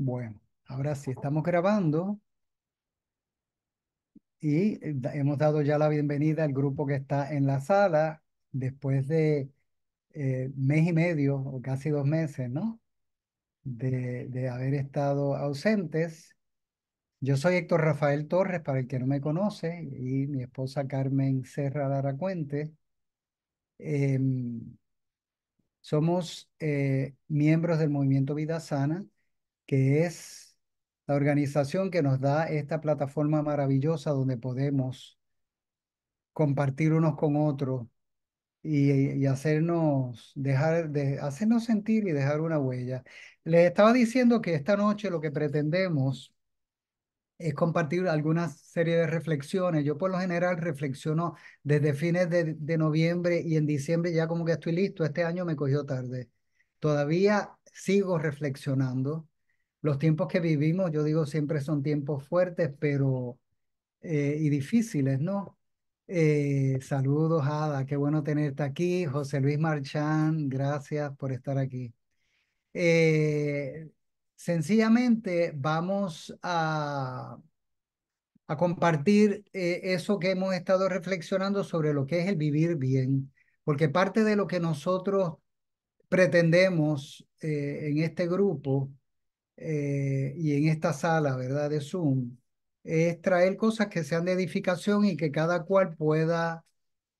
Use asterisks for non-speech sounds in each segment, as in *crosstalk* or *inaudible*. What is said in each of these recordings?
Bueno, ahora sí estamos grabando y eh, hemos dado ya la bienvenida al grupo que está en la sala después de eh, mes y medio o casi dos meses, ¿no? De, de haber estado ausentes. Yo soy Héctor Rafael Torres, para el que no me conoce, y mi esposa Carmen Serra Laracuente. Em, somos eh, miembros del movimiento Vida Sana que es la organización que nos da esta plataforma maravillosa donde podemos compartir unos con otros y, eh, hacernos dejar hacernos sentir y dejar una huella. Les estaba diciendo que esta noche lo que pretendemos es compartir alguna serie de reflexiones. Yo por lo general reflexiono desde fines de noviembre y en diciembre ya como que estoy listo. Este año me cogió tarde. Todavía sigo reflexionando los tiempos que vivimos, yo digo, siempre son tiempos fuertes, pero eh, y difíciles, ¿no? Eh, saludos, Ada, qué bueno tenerte aquí. José Luis Marchán, gracias por estar aquí. Eh, sencillamente vamos a, a compartir eso que hemos estado reflexionando sobre lo que es el vivir bien, porque parte de lo que nosotros pretendemos en este grupo eh, y en esta sala, ¿verdad? De Zoom, es traer cosas que sean de edificación y que cada cual pueda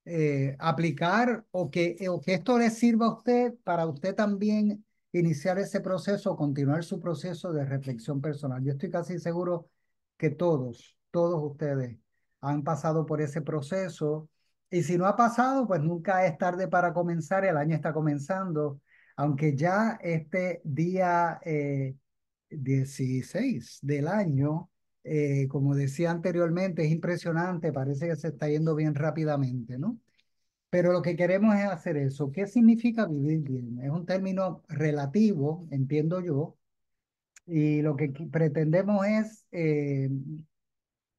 eh, aplicar o que, eh, o que esto le sirva a usted para usted también iniciar ese proceso, continuar su proceso de reflexión personal. Yo estoy casi seguro que todos, todos ustedes han pasado por ese proceso y si no ha pasado, pues nunca es tarde para comenzar, el año está comenzando, aunque ya este día... Eh, 16 del año. Eh, como decía anteriormente, es impresionante, parece que se está yendo bien rápidamente, ¿no? Pero lo que queremos es hacer eso. ¿Qué significa vivir bien? Es un término relativo, entiendo yo, y lo que pretendemos es, eh,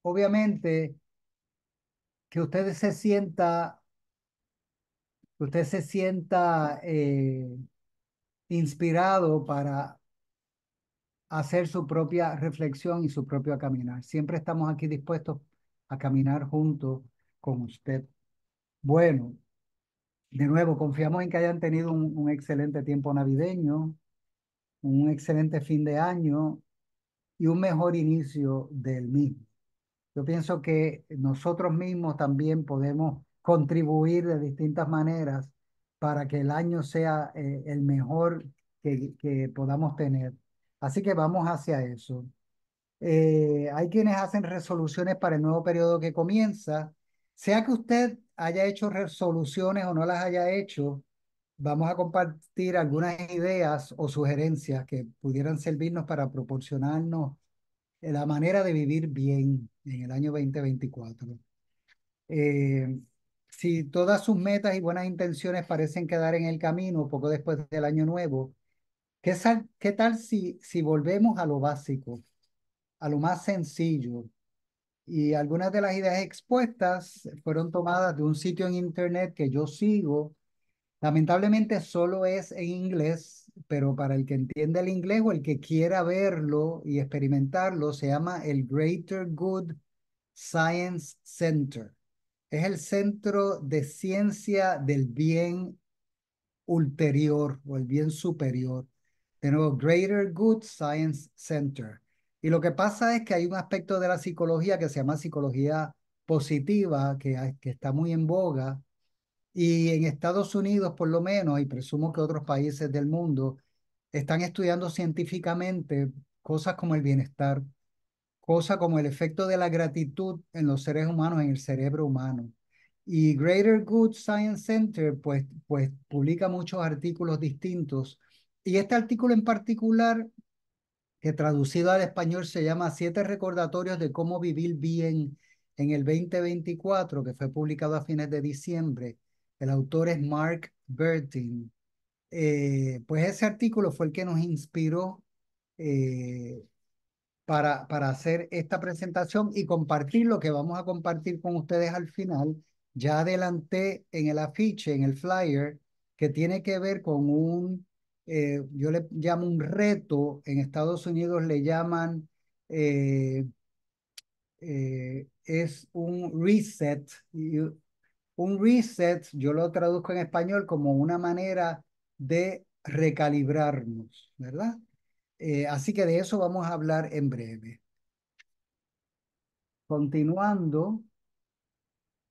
obviamente, que ustedes se sienta, que usted se sienta eh, inspirado para hacer su propia reflexión y su propio caminar. Siempre estamos aquí dispuestos a caminar junto con usted. Bueno, de nuevo, confiamos en que hayan tenido un, excelente tiempo navideño, un excelente fin de año y un mejor inicio del mismo. Yo pienso que nosotros mismos también podemos contribuir de distintas maneras para que el año sea eh, el mejor que, que podamos tener. Así que vamos hacia eso. Eh, hay quienes hacen resoluciones para el nuevo periodo que comienza. Sea que usted haya hecho resoluciones o no las haya hecho, vamos a compartir algunas ideas o sugerencias que pudieran servirnos para proporcionarnos la manera de vivir bien en el año 2024. Eh, si todas sus metas y buenas intenciones parecen quedar en el camino poco después del año nuevo, ¿Qué, qué tal si, si volvemos a lo básico, a lo más sencillo? Y algunas de las ideas expuestas fueron tomadas de un sitio en internet que yo sigo. Lamentablemente solo es en inglés, pero para el que entiende el inglés o el que quiera verlo y experimentarlo, se llama el Greater Good Science Center. Es el centro de ciencia del bien ulterior o el bien superior de nuevo, Greater Good Science Center. Y lo que pasa es que hay un aspecto de la psicología que se llama psicología positiva, que, que está muy en boga, y en Estados Unidos por lo menos, y presumo que otros países del mundo, están estudiando científicamente cosas como el bienestar, cosas como el efecto de la gratitud en los seres humanos, en el cerebro humano. Y Greater Good Science Center pues, pues publica muchos artículos distintos y este artículo en particular, que traducido al español se llama Siete recordatorios de cómo vivir bien en el 2024, que fue publicado a fines de diciembre. El autor es Mark Bertin. Eh, pues ese artículo fue el que nos inspiró eh, para, para hacer esta presentación y compartir lo que vamos a compartir con ustedes al final. Ya adelanté en el afiche, en el flyer, que tiene que ver con un eh, yo le llamo un reto, en Estados Unidos le llaman, eh, eh, es un reset. Un reset, yo lo traduzco en español como una manera de recalibrarnos, ¿verdad? así que de eso vamos a hablar en breve. Continuando,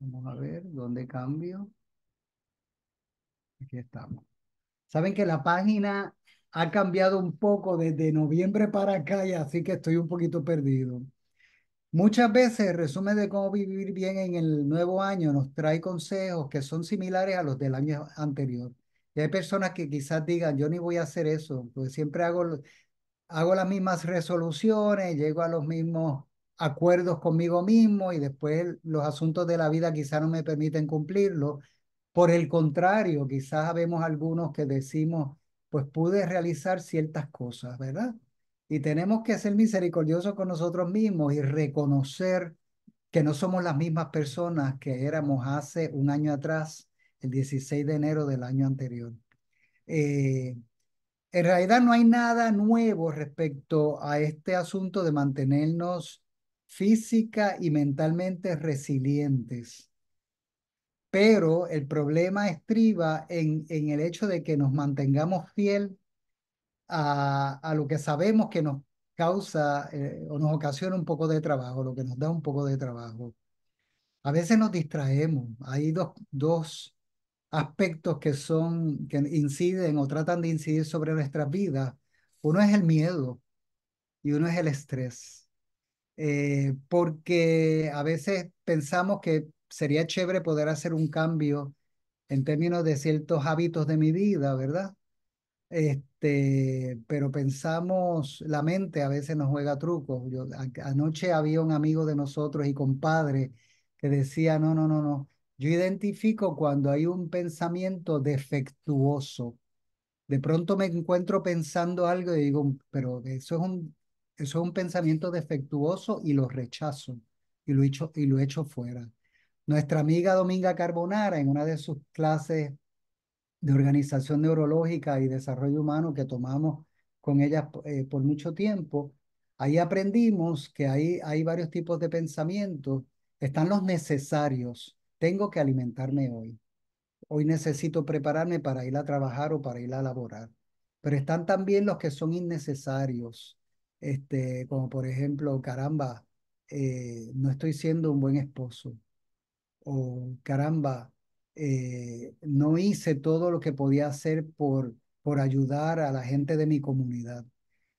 vamos a ver dónde cambio. Aquí estamos. Saben que la página ha cambiado un poco desde noviembre para acá y así que estoy un poquito perdido. Muchas veces el resumen de cómo vivir bien en el nuevo año nos trae consejos que son similares a los del año anterior. Y hay personas que quizás digan, yo ni voy a hacer eso, porque siempre hago, hago las mismas resoluciones, llego a los mismos acuerdos conmigo mismo y después los asuntos de la vida quizás no me permiten cumplirlos. Por el contrario, quizás vemos algunos que decimos, pues pude realizar ciertas cosas, ¿verdad? Y tenemos que ser misericordiosos con nosotros mismos y reconocer que no somos las mismas personas que éramos hace un año atrás, el 16 de enero del año anterior. Eh, en realidad no hay nada nuevo respecto a este asunto de mantenernos física y mentalmente resilientes pero el problema estriba en, en el hecho de que nos mantengamos fiel a, lo que sabemos que nos causa eh, o nos ocasiona un poco de trabajo, lo que nos da un poco de trabajo. A veces nos distraemos. Hay dos, dos aspectos que son, que inciden o tratan de incidir sobre nuestras vidas. Uno es el miedo y uno es el estrés. Eh, porque a veces pensamos que sería chévere poder hacer un cambio en términos de ciertos hábitos de mi vida, ¿verdad? Este, pero pensamos, la mente a veces nos juega trucos. Yo, anoche había un amigo de nosotros y compadre que decía, no, no, no, no, yo identifico cuando hay un pensamiento defectuoso. De pronto me encuentro pensando algo y digo, pero eso es un, eso es un pensamiento defectuoso y lo rechazo y lo y lo echo fuera. Nuestra amiga Dominga Carbonara, en una de sus clases de organización neurológica y desarrollo humano que tomamos con ella eh, por mucho tiempo, ahí aprendimos que hay, hay varios tipos de pensamientos. Están los necesarios. Tengo que alimentarme hoy. Hoy necesito prepararme para ir a trabajar o para ir a laborar. Pero están también los que son innecesarios. Este, como por ejemplo, caramba, eh, no estoy siendo un buen esposo o oh, caramba, eh, no hice todo lo que podía hacer por, por ayudar a la gente de mi comunidad.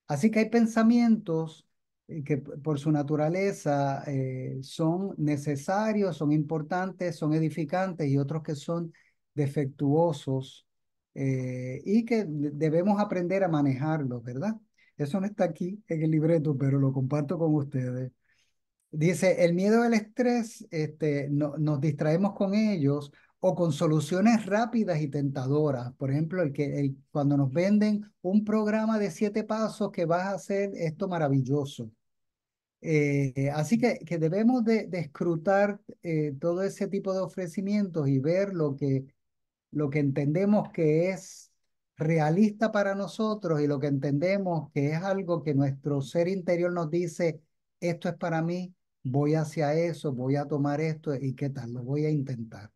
Así que hay pensamientos eh, que por su naturaleza eh, son necesarios, son importantes, son edificantes y otros que son defectuosos y que debemos aprender a manejarlos, ¿verdad? Eso no está aquí en el libreto, pero lo comparto con ustedes. Dice, el miedo al estrés, este, no, nos distraemos con ellos o con soluciones rápidas y tentadoras. Por ejemplo, el que, el, cuando nos venden un programa de siete pasos que vas a hacer esto maravilloso. Eh, así que, que, debemos de, escrutar eh, todo ese tipo de ofrecimientos y ver lo que, lo que entendemos que es realista para nosotros y lo que entendemos que es algo que nuestro ser interior nos dice, esto es para mí, voy hacia eso, voy a tomar esto y qué tal, lo voy a intentar.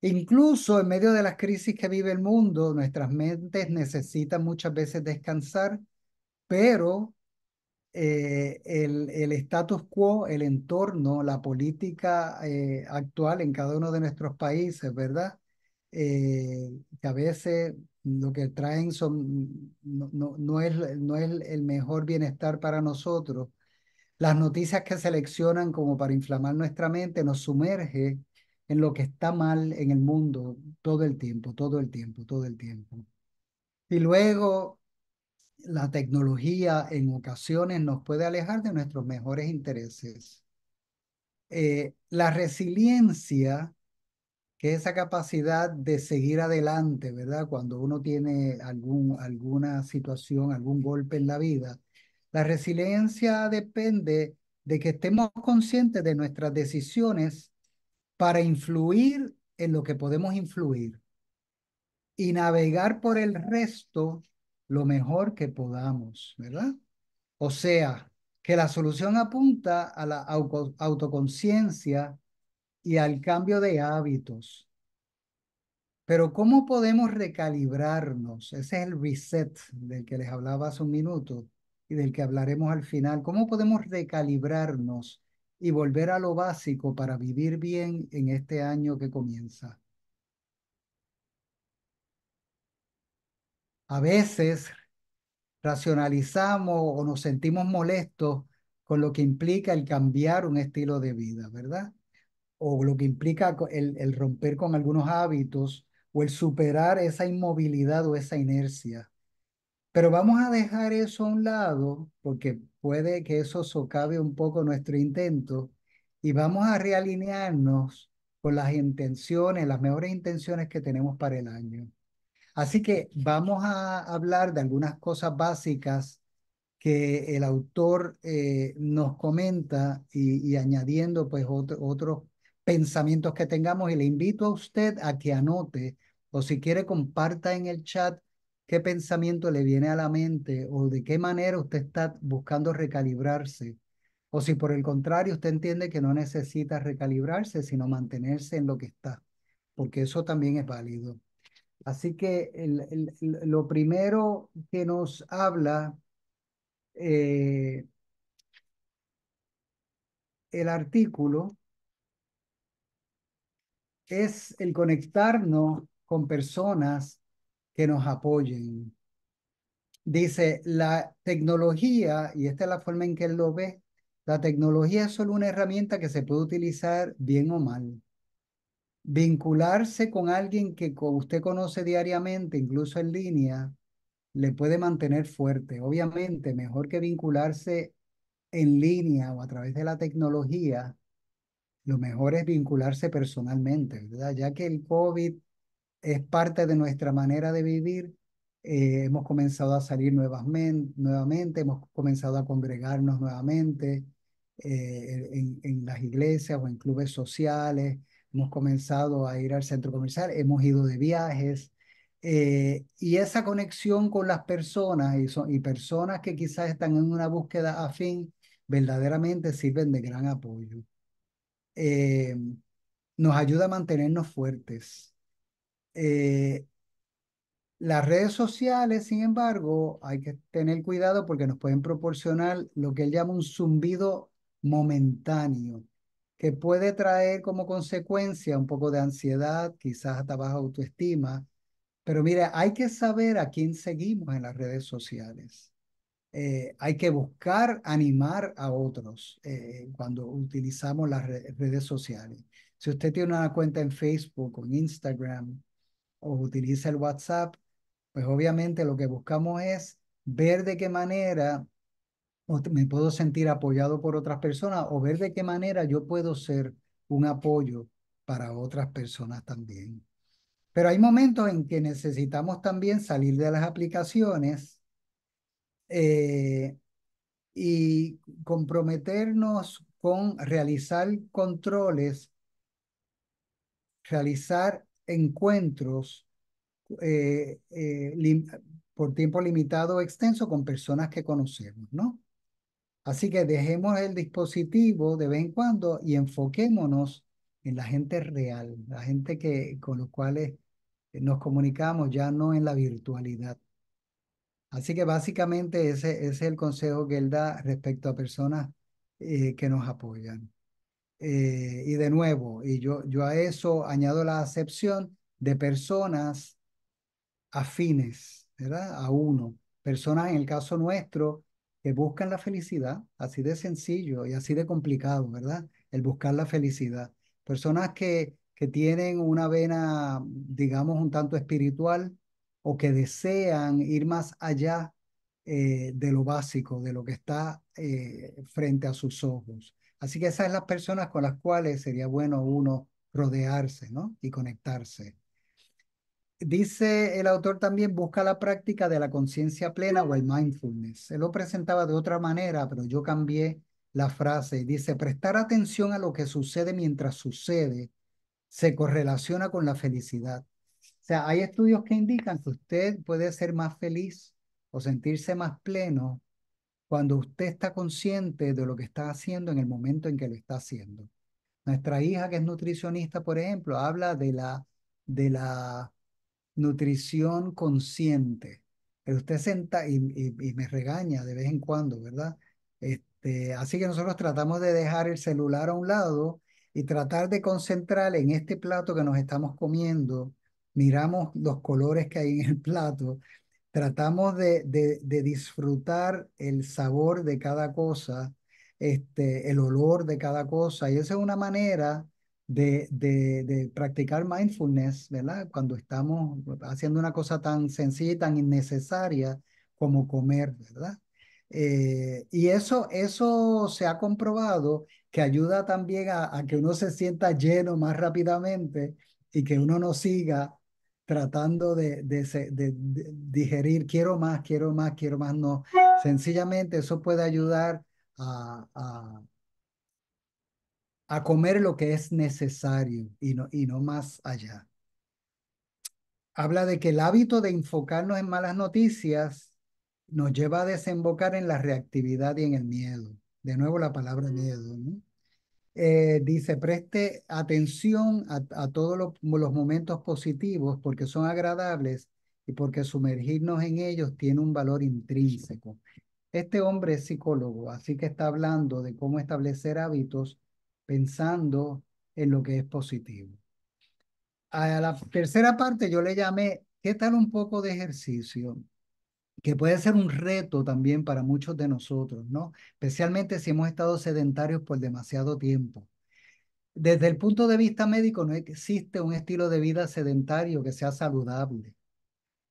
Incluso en medio de las crisis que vive el mundo, nuestras mentes necesitan muchas veces descansar, pero eh, el, status quo, el entorno, la política eh, actual en cada uno de nuestros países, ¿verdad? Eh, que a veces lo que traen son, no es el mejor bienestar para nosotros las noticias que seleccionan como para inflamar nuestra mente nos sumerge en lo que está mal en el mundo todo el tiempo, todo el tiempo, todo el tiempo. Y luego la tecnología en ocasiones nos puede alejar de nuestros mejores intereses. Eh, la resiliencia, que es esa capacidad de seguir adelante, ¿verdad? Cuando uno tiene algún, alguna situación, algún golpe en la vida, la resiliencia depende de que estemos conscientes de nuestras decisiones para influir en lo que podemos influir y navegar por el resto lo mejor que podamos, ¿verdad? O sea, que la solución apunta a la autoconciencia y al cambio de hábitos. Pero ¿cómo podemos recalibrarnos? Ese es el reset del que les hablaba hace un minuto y del que hablaremos al final, cómo podemos recalibrarnos y volver a lo básico para vivir bien en este año que comienza. A veces racionalizamos o nos sentimos molestos con lo que implica el cambiar un estilo de vida, ¿verdad? O lo que implica el, el romper con algunos hábitos o el superar esa inmovilidad o esa inercia. Pero vamos a dejar eso a un lado, porque puede que eso socave un poco nuestro intento, y vamos a realinearnos con las intenciones, las mejores intenciones que tenemos para el año. Así que vamos a hablar de algunas cosas básicas que el autor eh, nos comenta y, añadiendo pues otros pensamientos que tengamos y le invito a usted a que anote o si quiere comparta en el chat qué pensamiento le viene a la mente o de qué manera usted está buscando recalibrarse. O si por el contrario usted entiende que no necesita recalibrarse, sino mantenerse en lo que está, porque eso también es válido. Así que lo primero que nos habla eh, el artículo es el conectarnos con personas que nos apoyen. Dice, la tecnología, y esta es la forma en que él lo ve, la tecnología es solo una herramienta que se puede utilizar bien o mal. Vincularse con alguien que usted conoce diariamente, incluso en línea, le puede mantener fuerte. Obviamente, mejor que vincularse en línea o a través de la tecnología, lo mejor es vincularse personalmente, ¿verdad? Ya que el COVID es parte de nuestra manera de vivir. Eh, hemos comenzado a salir nuevamente, hemos comenzado a congregarnos nuevamente eh, en, las iglesias o en clubes sociales, hemos comenzado a ir al centro comercial, hemos ido de viajes. Eh, y esa conexión con las personas y, y personas que quizás están en una búsqueda afín, verdaderamente sirven de gran apoyo. nos ayuda a mantenernos fuertes eh, las redes sociales, sin embargo, hay que tener cuidado porque nos pueden proporcionar lo que él llama un zumbido momentáneo, que puede traer como consecuencia un poco de ansiedad, quizás hasta baja autoestima. Pero mire hay que saber a quién seguimos en las redes sociales. Eh, hay que buscar animar a otros eh, cuando utilizamos las redes sociales. Si usted tiene una cuenta en Facebook o en Instagram, o utiliza el WhatsApp, pues obviamente lo que buscamos es ver de qué manera me puedo sentir apoyado por otras personas o ver de qué manera yo puedo ser un apoyo para otras personas también. Pero hay momentos en que necesitamos también salir de las aplicaciones eh, y comprometernos con realizar controles, realizar encuentros eh, eh, por tiempo limitado o extenso con personas que conocemos, ¿no? Así que dejemos el dispositivo de vez en cuando y enfoquémonos en la gente real, la gente que, con los cuales nos comunicamos, ya no en la virtualidad. Así que básicamente ese, es el consejo que él da respecto a personas eh, que nos apoyan. Eh, y de nuevo, y yo, yo a eso añado la acepción de personas afines, ¿verdad? A uno. Personas, en el caso nuestro, que buscan la felicidad, así de sencillo y así de complicado, ¿verdad? El buscar la felicidad. Personas que, tienen una vena, digamos, un tanto espiritual o que desean ir más allá eh, de lo básico, de lo que está eh, frente a sus ojos. Así que esas son las personas con las cuales sería bueno uno rodearse ¿no? y conectarse. Dice el autor también, busca la práctica de la conciencia plena o el mindfulness. Se lo presentaba de otra manera, pero yo cambié la frase. Dice, prestar atención a lo que sucede mientras sucede se correlaciona con la felicidad. O sea, hay estudios que indican que usted puede ser más feliz o sentirse más pleno cuando usted está consciente de lo que está haciendo en el momento en que lo está haciendo. Nuestra hija, que es nutricionista, por ejemplo, habla de la, de la nutrición consciente. Pero usted senta y, y, me regaña de vez en cuando, ¿verdad? Este, así que nosotros tratamos de dejar el celular a un lado y tratar de concentrar en este plato que nos estamos comiendo. Miramos los colores que hay en el plato, tratamos de, de, disfrutar el sabor de cada cosa, este, el olor de cada cosa. Y esa es una manera de, de, practicar mindfulness, ¿verdad? Cuando estamos haciendo una cosa tan sencilla y tan innecesaria como comer, ¿verdad? Eh, y eso, eso se ha comprobado que ayuda también a que uno se sienta lleno más rápidamente y que uno no siga tratando de, de, digerir, quiero más, quiero más, quiero más, no. Sencillamente eso puede ayudar a, a, a comer lo que es necesario y no, y no más allá. Habla de que el hábito de enfocarnos en malas noticias nos lleva a desembocar en la reactividad y en el miedo. De nuevo la palabra mm. miedo. ¿no? Eh, dice, preste atención a, todos los momentos positivos porque son agradables y porque sumergirnos en ellos tiene un valor intrínseco. Este hombre es psicólogo, así que está hablando de cómo establecer hábitos pensando en lo que es positivo. A la tercera parte yo le llamé, ¿qué tal un poco de ejercicio? que puede ser un reto también para muchos de nosotros, ¿no? Especialmente si hemos estado sedentarios por demasiado tiempo. Desde el punto de vista médico, no existe un estilo de vida sedentario que sea saludable.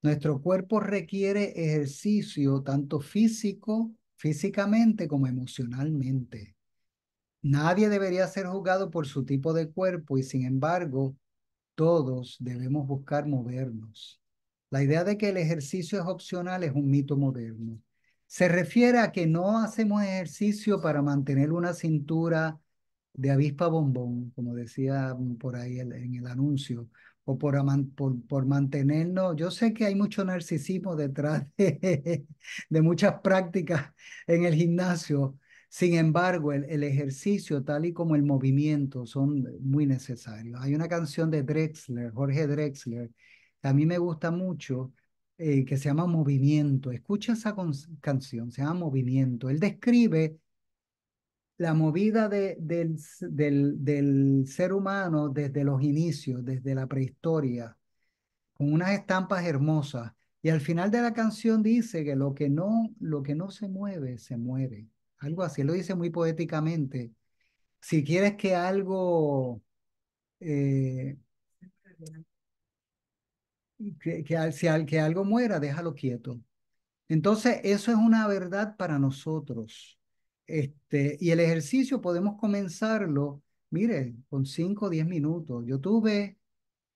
Nuestro cuerpo requiere ejercicio tanto físico, físicamente como emocionalmente. Nadie debería ser juzgado por su tipo de cuerpo y sin embargo, todos debemos buscar movernos. La idea de que el ejercicio es opcional es un mito moderno. Se refiere a que no hacemos ejercicio para mantener una cintura de avispa bombón, como decía por ahí en el anuncio, o por, por, mantenernos. Yo sé que hay mucho narcisismo detrás *laughs* de, muchas prácticas en el gimnasio. Sin embargo, el, el, ejercicio, tal y como el movimiento, son muy necesarios. Hay una canción de Drexler, Jorge Drexler, a mí me gusta mucho, eh, que se llama Movimiento. Escucha esa canción, se llama Movimiento. Él describe la movida de, del, ser humano desde los inicios, desde la prehistoria, con unas estampas hermosas. Y al final de la canción dice que lo que no, lo que no se mueve, se muere. Algo así, lo dice muy poéticamente. Si quieres que algo eh, que, que, al que algo muera, déjalo quieto. Entonces, eso es una verdad para nosotros. Este, y el ejercicio podemos comenzarlo, mire, con cinco o 10 minutos. Yo tuve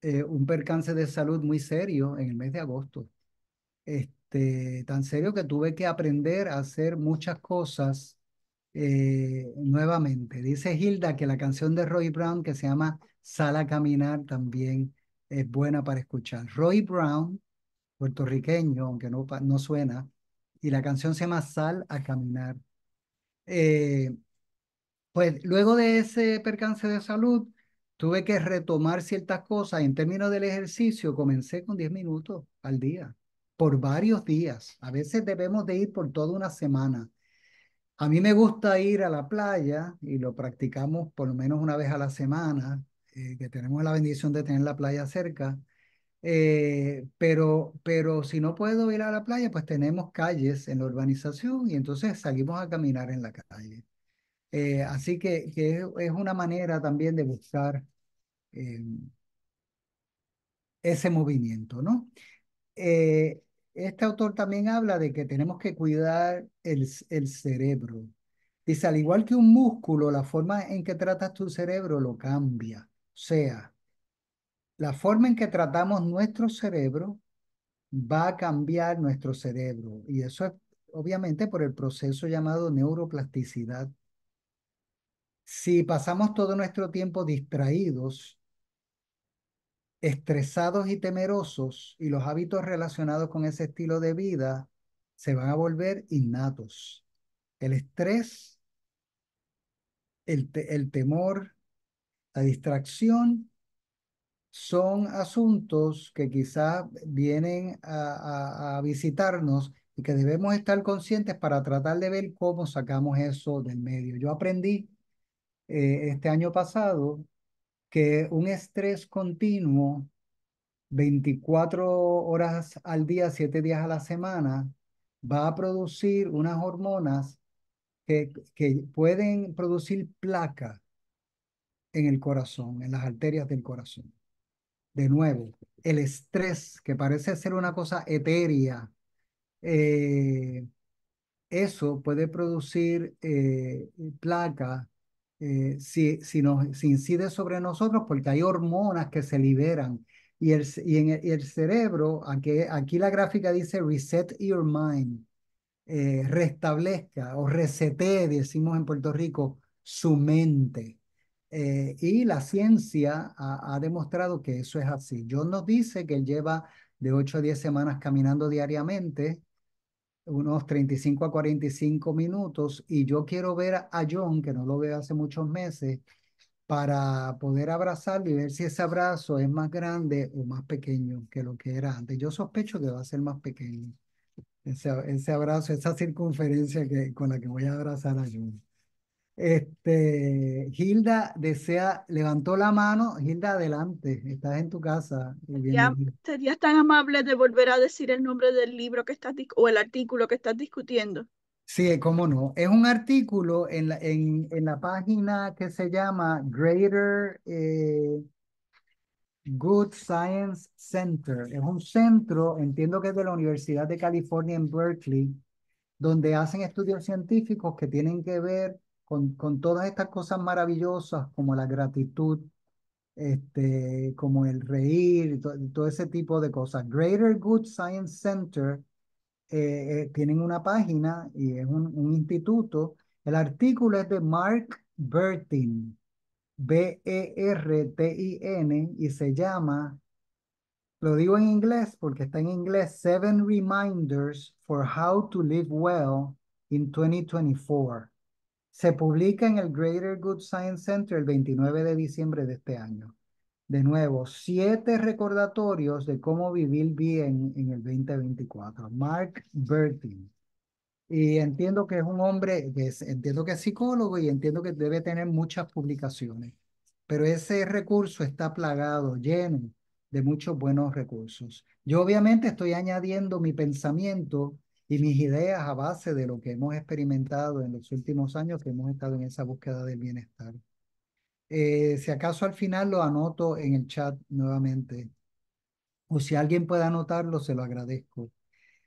eh, un percance de salud muy serio en el mes de agosto. Este, tan serio que tuve que aprender a hacer muchas cosas eh, nuevamente. Dice Hilda que la canción de Roy Brown que se llama Sala a Caminar también es buena para escuchar. Roy Brown, puertorriqueño, aunque no, no suena, y la canción se llama Sal a Caminar. Eh, pues luego de ese percance de salud, tuve que retomar ciertas cosas. En términos del ejercicio, comencé con 10 minutos al día, por varios días. A veces debemos de ir por toda una semana. A mí me gusta ir a la playa y lo practicamos por lo menos una vez a la semana, eh, que tenemos la bendición de tener la playa cerca, eh, pero, pero si no puedo ir a la playa, pues tenemos calles en la urbanización y entonces salimos a caminar en la calle. Eh, así que, que, es una manera también de buscar ese movimiento, ¿no? este autor también habla de que tenemos que cuidar el, el cerebro, Dice, al igual que un músculo, la forma en que tratas tu cerebro lo cambia sea, la forma en que tratamos nuestro cerebro va a cambiar nuestro cerebro. Y eso es obviamente por el proceso llamado neuroplasticidad. Si pasamos todo nuestro tiempo distraídos, estresados y temerosos, y los hábitos relacionados con ese estilo de vida se van a volver innatos. El estrés, el, el temor, la distracción son asuntos que quizá vienen a, visitarnos y que debemos estar conscientes para tratar de ver cómo sacamos eso del medio. Yo aprendí eh, este año pasado que un estrés continuo, 24 horas al día, 7 días a la semana, va a producir unas hormonas que, que pueden producir placa en el corazón, en las arterias del corazón. De nuevo, el estrés, que parece ser una cosa etérea, eh, eso puede producir eh, placa eh, si, si, nos, si incide sobre nosotros porque hay hormonas que se liberan. Y el, y en el, cerebro, aquí, aquí la gráfica dice reset your mind, restablezca o resete, decimos en Puerto Rico, su mente. Eh, y la ciencia ha, demostrado que eso es así. John nos dice que él lleva de 8 a 10 semanas caminando diariamente, unos 35 a 45 minutos, y yo quiero ver a John, que no lo veo hace muchos meses, para poder abrazarlo y ver si ese abrazo es más grande o más pequeño que lo que era antes. Yo sospecho que va a ser más pequeño. Ese, ese abrazo, esa circunferencia que, con la que voy a abrazar a John. Este, Hilda desea, levantó la mano. Hilda, adelante, estás en tu casa. Eh, ya, ¿Serías tan amable de volver a decir el nombre del libro que estás o el artículo que estás discutiendo? Sí, cómo no. Es un artículo en la, en, la página que se llama Greater eh, Good Science Center. Es un centro, entiendo que es de la Universidad de California en Berkeley, donde hacen estudios científicos que tienen que ver con, todas estas cosas maravillosas como la gratitud, este, como el reír, todo, todo ese tipo de cosas. Greater Good Science Center eh, eh, tienen una página y es un, un, instituto. El artículo es de Mark Bertin, B-E-R-T-I-N, y se llama, lo digo en inglés porque está en inglés, Seven Reminders for How to Live Well in 2024. Se publica en el Greater Good Science Center el 29 de diciembre de este año. De nuevo, siete recordatorios de cómo vivir bien en el 2024. Mark Bertin. Y entiendo que es un hombre, que entiendo que es psicólogo y entiendo que debe tener muchas publicaciones. Pero ese recurso está plagado, lleno de muchos buenos recursos. Yo obviamente estoy añadiendo mi pensamiento y mis ideas a base de lo que hemos experimentado en los últimos años que hemos estado en esa búsqueda del bienestar. Eh, si acaso al final lo anoto en el chat nuevamente, o si alguien puede anotarlo, se lo agradezco.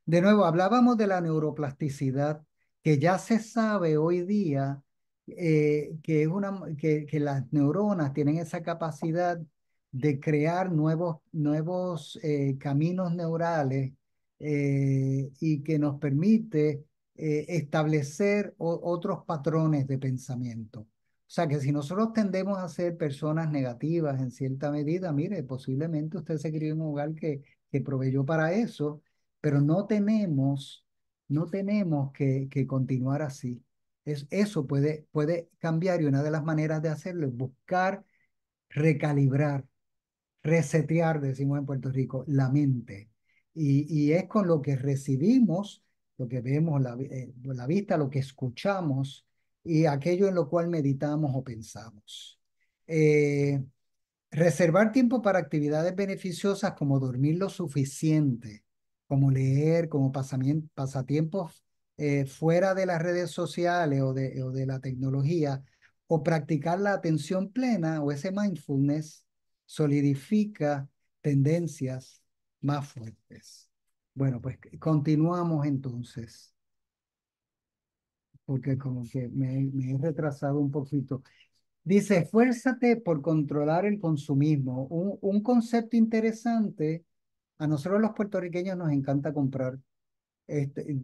De nuevo, hablábamos de la neuroplasticidad, que ya se sabe hoy día eh, que, es una, que, las neuronas tienen esa capacidad de crear nuevos, nuevos eh, caminos neurales eh, y que nos permite eh, establecer otros patrones de pensamiento. O sea que si nosotros tendemos a ser personas negativas en cierta medida, mire, posiblemente usted se crió en un hogar que, que proveyó para eso, pero no tenemos, no tenemos que, que continuar así. Es, eso puede, puede cambiar y una de las maneras de hacerlo es buscar recalibrar, resetear, decimos en Puerto Rico, la mente y, es con lo que recibimos, lo que vemos eh, la, vista, lo que escuchamos y aquello en lo cual meditamos o pensamos. Eh, reservar tiempo para actividades beneficiosas como dormir lo suficiente, como leer, como pasatiempos eh, fuera de las redes sociales o o de la tecnología, o practicar la atención plena o ese mindfulness solidifica tendencias más fuertes. Bueno, pues continuamos entonces, porque como que me, he retrasado un poquito. Dice, esfuérzate por controlar el consumismo. Un, un, concepto interesante, a nosotros los puertorriqueños nos encanta comprar. Este,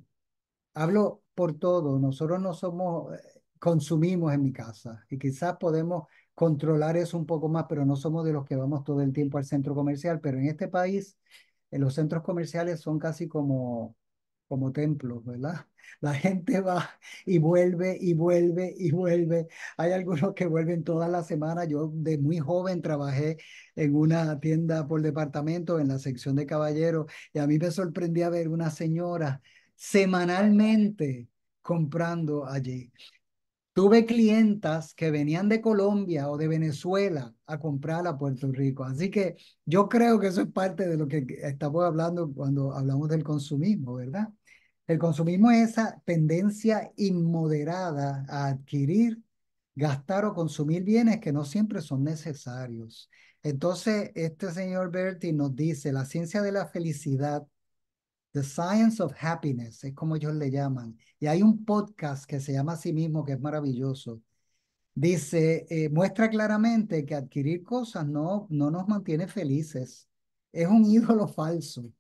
hablo por todo, nosotros no somos, eh, consumimos en mi casa y quizás podemos controlar eso un poco más, pero no somos de los que vamos todo el tiempo al centro comercial, pero en este país en los centros comerciales son casi como, como templos, ¿verdad? *laughs* La gente va y vuelve y vuelve y vuelve. Hay algunos que vuelven toda la semana. Yo de muy joven trabajé en una tienda por departamento en la sección de caballeros y a mí me sorprendía ver una señora semanalmente comprando allí. Tuve clientas que venían de Colombia o de Venezuela a comprar a Puerto Rico. Así que yo creo que eso es parte de lo que estamos hablando cuando hablamos del consumismo, ¿verdad? El consumismo es esa tendencia inmoderada a adquirir, gastar o consumir bienes que no siempre son necesarios. Entonces, este señor Berti nos dice, la ciencia de la felicidad The Science of Happiness, es como ellos le llaman. Y hay un podcast que se llama a sí mismo, que es maravilloso. Dice, eh, muestra claramente que adquirir cosas no, no nos mantiene felices. Es un *laughs* ídolo falso.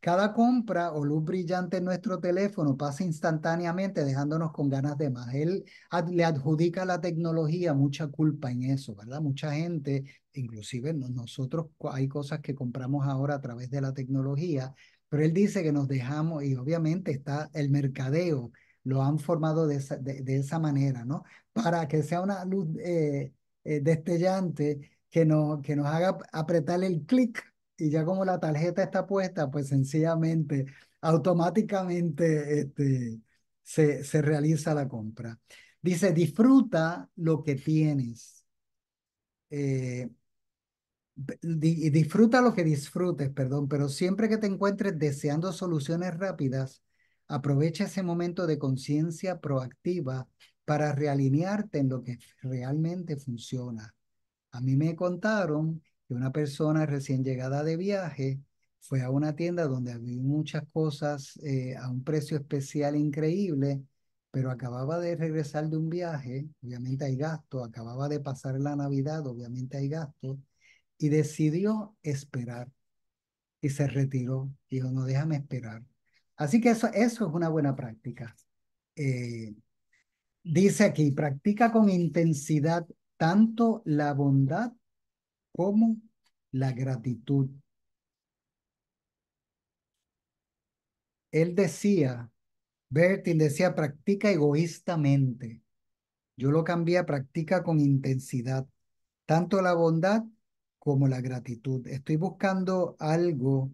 Cada compra o luz brillante en nuestro teléfono pasa instantáneamente dejándonos con ganas de más. Él le adjudica a la tecnología mucha culpa en eso, ¿verdad? Mucha gente, inclusive nosotros, hay cosas que compramos ahora a través de la tecnología pero él dice que nos dejamos, y obviamente está el mercadeo, lo han formado de esa, de, de esa manera, ¿no? Para que sea una luz eh, eh, destellante que, no, que nos haga apretar el clic y ya como la tarjeta está puesta, pues sencillamente, automáticamente este, se, se realiza la compra. Dice, disfruta lo que tienes. Eh, disfruta lo que disfrutes, perdón, pero siempre que te encuentres deseando soluciones rápidas, aprovecha ese momento de conciencia proactiva para realinearte en lo que realmente funciona. A mí me contaron que una persona recién llegada de viaje fue a una tienda donde había muchas cosas eh, a un precio especial increíble, pero acababa de regresar de un viaje, obviamente hay gasto, acababa de pasar la Navidad, obviamente hay gasto, y decidió esperar. Y se retiró. Dijo, no, déjame esperar. Así que eso, eso es una buena práctica. Eh, dice aquí, practica con intensidad tanto la bondad como la gratitud. Él decía, Bertin decía, practica egoístamente. Yo lo cambié practica con intensidad, tanto la bondad como la gratitud. Estoy buscando algo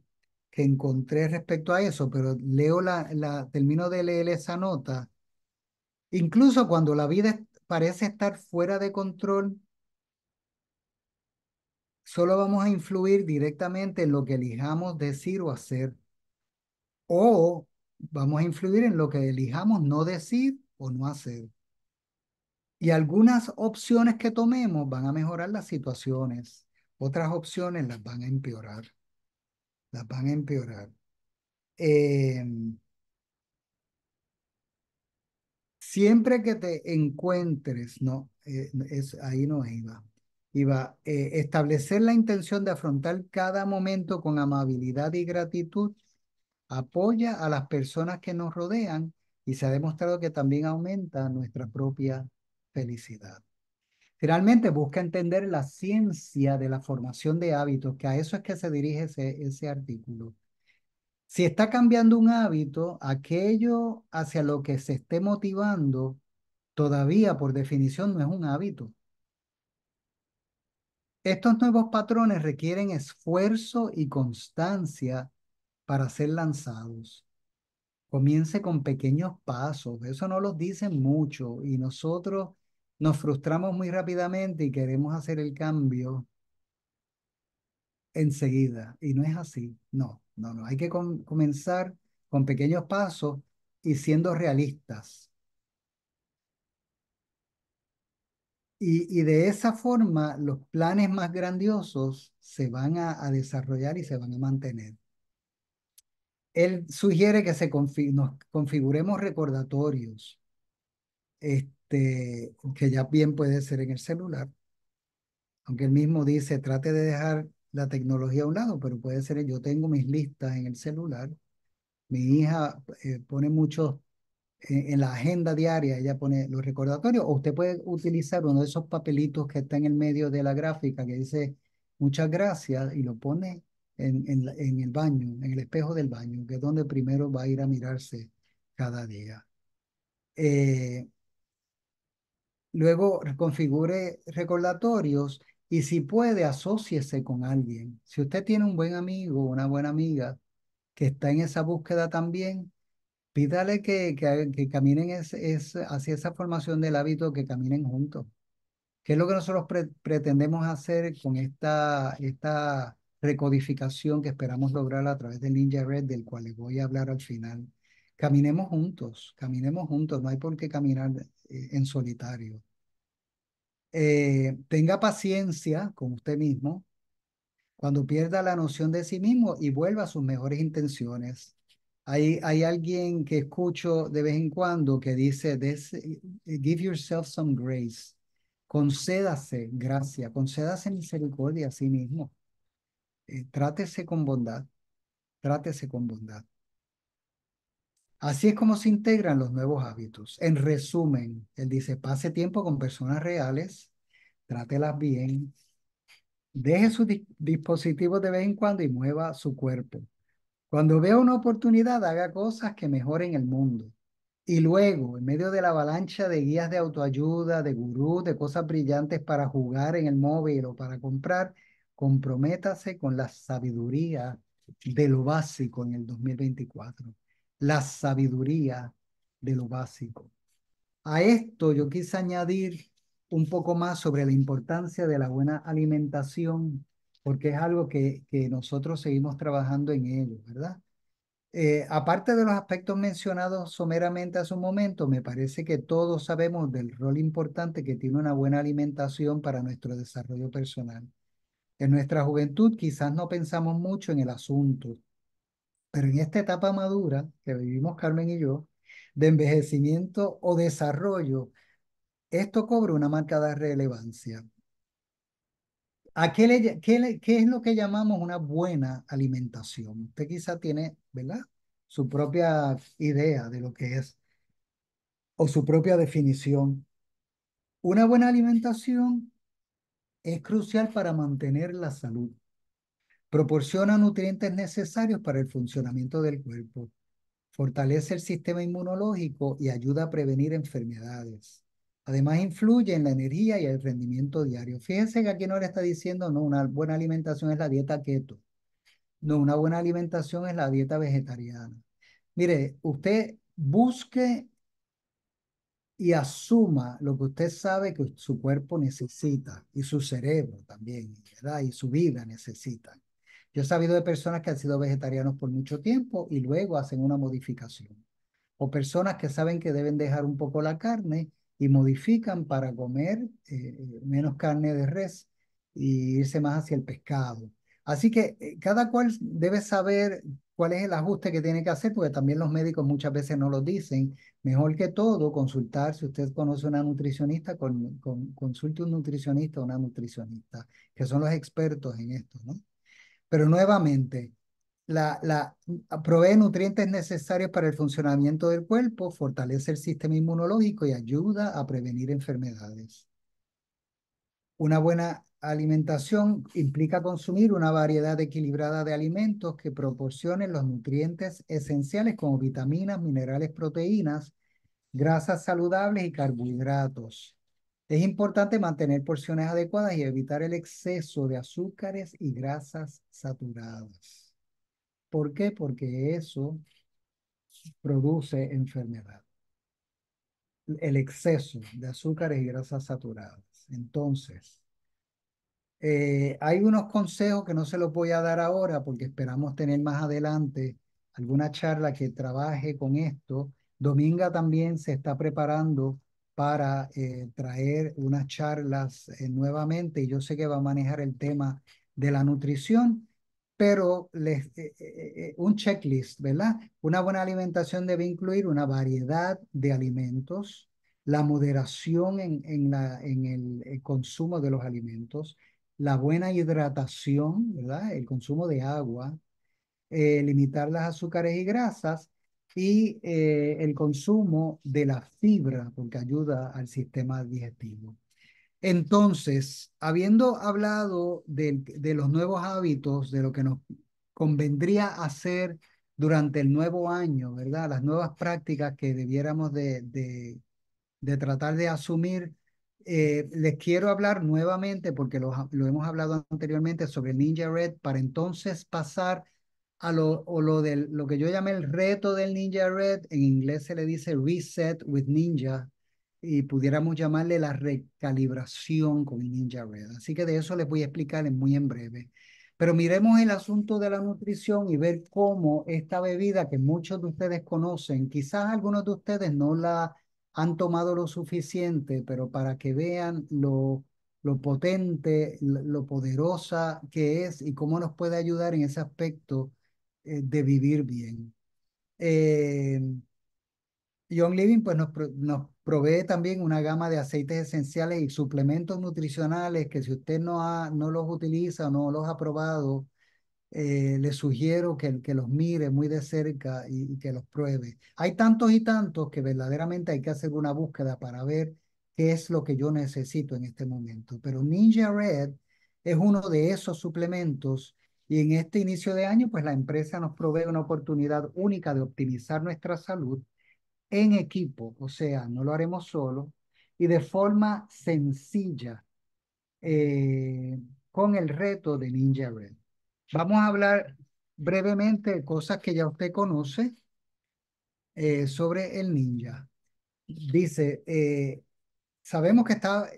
que encontré respecto a eso, pero leo la, la termino de leer esa nota. Incluso cuando la vida parece estar fuera de control, solo vamos a influir directamente en lo que elijamos decir o hacer. O vamos a influir en lo que elijamos no decir o no hacer. Y algunas opciones que tomemos van a mejorar las situaciones. Otras opciones las van a empeorar. Las van a empeorar. Em, siempre que te encuentres, no, eh, es, ahí no iba. Iba eh, establecer la intención de afrontar cada momento con amabilidad y gratitud apoya a las personas que nos rodean y se ha demostrado que también aumenta nuestra propia felicidad. Finalmente, busca entender la ciencia de la formación de hábitos, que a eso es que se dirige ese, ese artículo. Si está cambiando un hábito, aquello hacia lo que se esté motivando todavía por definición no es un hábito. Estos nuevos patrones requieren esfuerzo y constancia para ser lanzados. Comience con pequeños pasos, eso no los dicen mucho y nosotros nos frustramos muy rápidamente y queremos hacer el cambio enseguida. Y no es así. No, no, no. Hay que comenzar con pequeños pasos y siendo realistas. Y, de esa forma los planes más grandiosos se van a, desarrollar y se van a mantener. Él sugiere que se nos configuremos recordatorios. Este, este, que ya bien puede ser en el celular, aunque él mismo dice, trate de dejar la tecnología a un lado, pero puede ser, yo tengo mis listas en el celular, mi hija eh, pone muchos eh, en la agenda diaria ella pone los recordatorios, o usted puede utilizar uno de esos papelitos que está en el medio de la gráfica que dice muchas gracias y lo pone en, en, el baño, en el espejo del baño, que es donde primero va a ir a mirarse cada día. Eh, Luego configure recordatorios y si puede, asóciese con alguien. Si usted tiene un buen amigo, una buena amiga que está en esa búsqueda también, pídale que, que, caminen es, es, hacia esa formación del hábito, que caminen juntos. ¿Qué es lo que nosotros pretendemos hacer con esta, esta recodificación que esperamos lograr a través del Ninja Red, del cual les voy a hablar al final? Caminemos juntos, caminemos juntos, no hay por qué caminar en solitario. Eh, tenga paciencia con usted mismo cuando pierda la noción de sí mismo y vuelva a sus mejores intenciones. Hay, hay alguien que escucho de vez en cuando que dice, eh, give yourself some grace, concédase gracia, concédase misericordia a sí mismo, eh, trátese con bondad, trátese con bondad. Así es como se integran los nuevos hábitos. En resumen, él dice, pase tiempo con personas reales, trátelas bien, deje sus dispositivos de vez en cuando y mueva su cuerpo. Cuando vea una oportunidad, haga cosas que mejoren el mundo. Y luego, en medio de la avalancha de guías de autoayuda, de gurús, de cosas brillantes para jugar en el móvil o para comprar, comprométase con la sabiduría de lo básico en el 2024 la sabiduría de lo básico. A esto yo quise añadir un poco más sobre la importancia de la buena alimentación, porque es algo que, nosotros seguimos trabajando en ello, ¿verdad? Eh, aparte de los aspectos mencionados someramente hace un momento, me parece que todos sabemos del rol importante que tiene una buena alimentación para nuestro desarrollo personal. En nuestra juventud quizás no pensamos mucho en el asunto, pero en esta etapa madura que vivimos Carmen y yo, de envejecimiento o desarrollo, esto cobra una marcada relevancia. qué, es lo que llamamos una buena alimentación? Usted quizá tiene, Su propia idea de lo que es o su propia definición. Una buena alimentación es crucial para mantener la salud proporciona nutrientes necesarios para el funcionamiento del cuerpo, fortalece el sistema inmunológico y ayuda a prevenir enfermedades. Además, influye en la energía y el rendimiento diario. Fíjense que aquí no le está diciendo, no, una buena alimentación es la dieta keto. No, una buena alimentación es la dieta vegetariana. Mire, usted busque y asuma lo que usted sabe que su cuerpo necesita y su cerebro también, Y su vida necesita. Yo he sabido de personas que han sido vegetarianos por mucho tiempo y luego hacen una modificación. O personas que saben que deben dejar un poco la carne y modifican para comer eh, menos carne de res y irse más hacia el pescado. Así que eh, cada cual debe saber cuál es el ajuste que tiene que hacer, porque también los médicos muchas veces no lo dicen. Mejor que todo, consultar, si usted conoce una nutricionista, con, con, consulte un nutricionista o una nutricionista, que son los expertos en esto, ¿no? Pero nuevamente, la, provee nutrientes necesarios para el funcionamiento del cuerpo, fortalece el sistema inmunológico y ayuda a prevenir enfermedades. Una buena alimentación implica consumir una variedad equilibrada de alimentos que proporcionen los nutrientes esenciales como vitaminas, minerales, proteínas, grasas saludables y carbohidratos. Es importante mantener porciones adecuadas y evitar el exceso de azúcares y grasas saturadas. ¿Por qué? Porque eso produce enfermedad. El exceso de azúcares y grasas saturadas. Entonces, eh, hay unos consejos que no se los voy a dar ahora porque esperamos tener más adelante alguna charla que trabaje con esto. Dominga también se está preparando para eh, traer unas charlas eh, nuevamente y yo sé que va a manejar el tema de la nutrición, pero les, eh, un checklist, ¿verdad? Una buena alimentación debe incluir una variedad de alimentos, la moderación en, en, la, en el, consumo de los alimentos, la buena hidratación, ¿verdad? El consumo de agua, limitar las azúcares y grasas y eh, el consumo de la fibra, porque ayuda al sistema digestivo. Entonces, habiendo hablado de, los nuevos hábitos, de lo que nos convendría hacer durante el nuevo año, ¿verdad? Las nuevas prácticas que debiéramos de, de, tratar de asumir, eh, les quiero hablar nuevamente, porque lo, hemos hablado anteriormente, sobre Ninja Red, para entonces pasar a lo, o lo, del, lo que yo llamé el reto del Ninja Red, en inglés se le dice Reset with Ninja, y pudiéramos llamarle la recalibración con Ninja Red. Así que de eso les voy a explicar muy en breve. Pero miremos el asunto de la nutrición y ver cómo esta bebida que muchos de ustedes conocen, quizás algunos de ustedes no la han tomado lo suficiente, pero para que vean lo, lo potente, lo poderosa que es y cómo nos puede ayudar en ese aspecto eh, de vivir bien. Eh, Young Living pues, nos, provee también una gama de aceites esenciales y suplementos nutricionales que si usted no, no los utiliza o no los ha probado, eh, le sugiero que, que los mire muy de cerca y, y, que los pruebe. Hay tantos y tantos que verdaderamente hay que hacer una búsqueda para ver qué es lo que yo necesito en este momento. Pero Ninja Red es uno de esos suplementos y en este inicio de año, pues la empresa nos provee una oportunidad única de optimizar nuestra salud en equipo, o sea, no lo haremos solo, y de forma sencilla eh, con el reto de Ninja Red. Vamos a hablar brevemente de cosas que ya usted conoce eh, sobre el ninja. Dice, eh, sabemos que está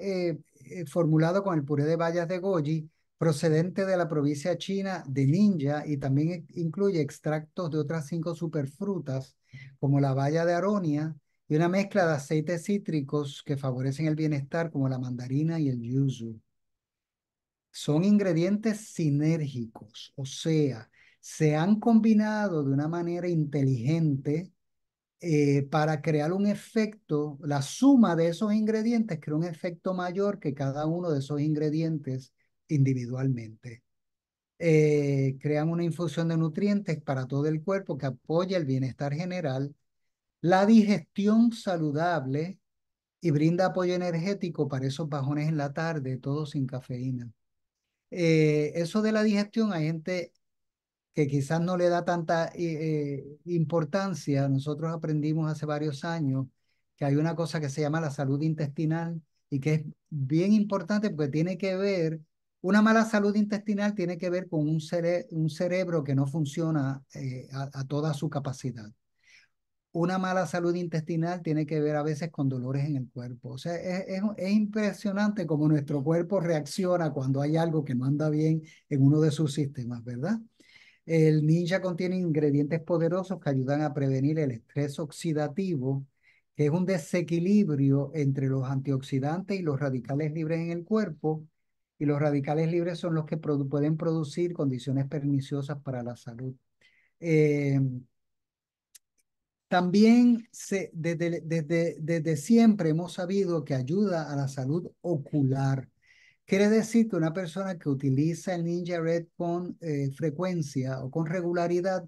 formulado con el puré de bayas de goji, procedente de la provincia china de ninja y también incluye extractos de otras cinco superfrutas como la valla de aronia y una mezcla de aceites cítricos que favorecen el bienestar como la mandarina y el yuzu. Son ingredientes sinérgicos, o sea, se han combinado de una manera inteligente eh, para crear un efecto, la suma de esos ingredientes crea un efecto mayor que cada uno de esos ingredientes individualmente. Eh, crean una infusión de nutrientes para todo el cuerpo que apoya el bienestar general, la digestión saludable y brinda apoyo energético para esos bajones en la tarde, todo sin cafeína. Eh, eso de la digestión, hay gente que quizás no le da tanta eh, importancia. Nosotros aprendimos hace varios años que hay una cosa que se llama la salud intestinal y que es bien importante porque tiene que ver una mala salud intestinal tiene que ver con un, cerebro que no funciona eh, a, toda su capacidad. Una mala salud intestinal tiene que ver a veces con dolores en el cuerpo. O sea, es, impresionante cómo nuestro cuerpo reacciona cuando hay algo que no anda bien en uno de sus sistemas, ¿verdad? El ninja contiene ingredientes poderosos que ayudan a prevenir el estrés oxidativo, que es un desequilibrio entre los antioxidantes y los radicales libres en el cuerpo, y los radicales libres son los que pueden producir condiciones perniciosas para la salud. Eh, también se, desde, desde, desde, siempre hemos sabido que ayuda a la salud ocular. Quiere decir que una persona que utiliza el Ninja Red con eh, frecuencia o con regularidad,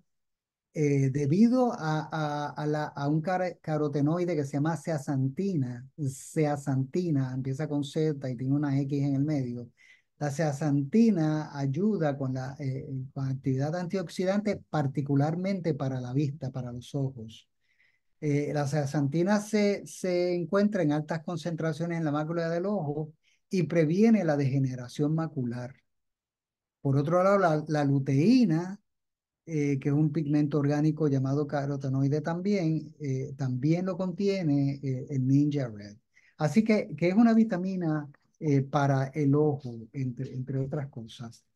eh, debido a, a, a, la, a un carotenoide que se llama ceasantina, ceasantina, empieza con Z y tiene una X en el medio, la zeaxantina ayuda con la eh, actividad antioxidante, particularmente para la vista, para los ojos. Eh, la zeaxantina se, se encuentra en altas concentraciones en la mácula del ojo y previene la degeneración macular. Por otro lado, la, luteína, eh, que es un pigmento orgánico llamado carotenoide también, también lo contiene el Ninja Red. Así que, que es una vitamina eh, para el ojo, entre, otras cosas.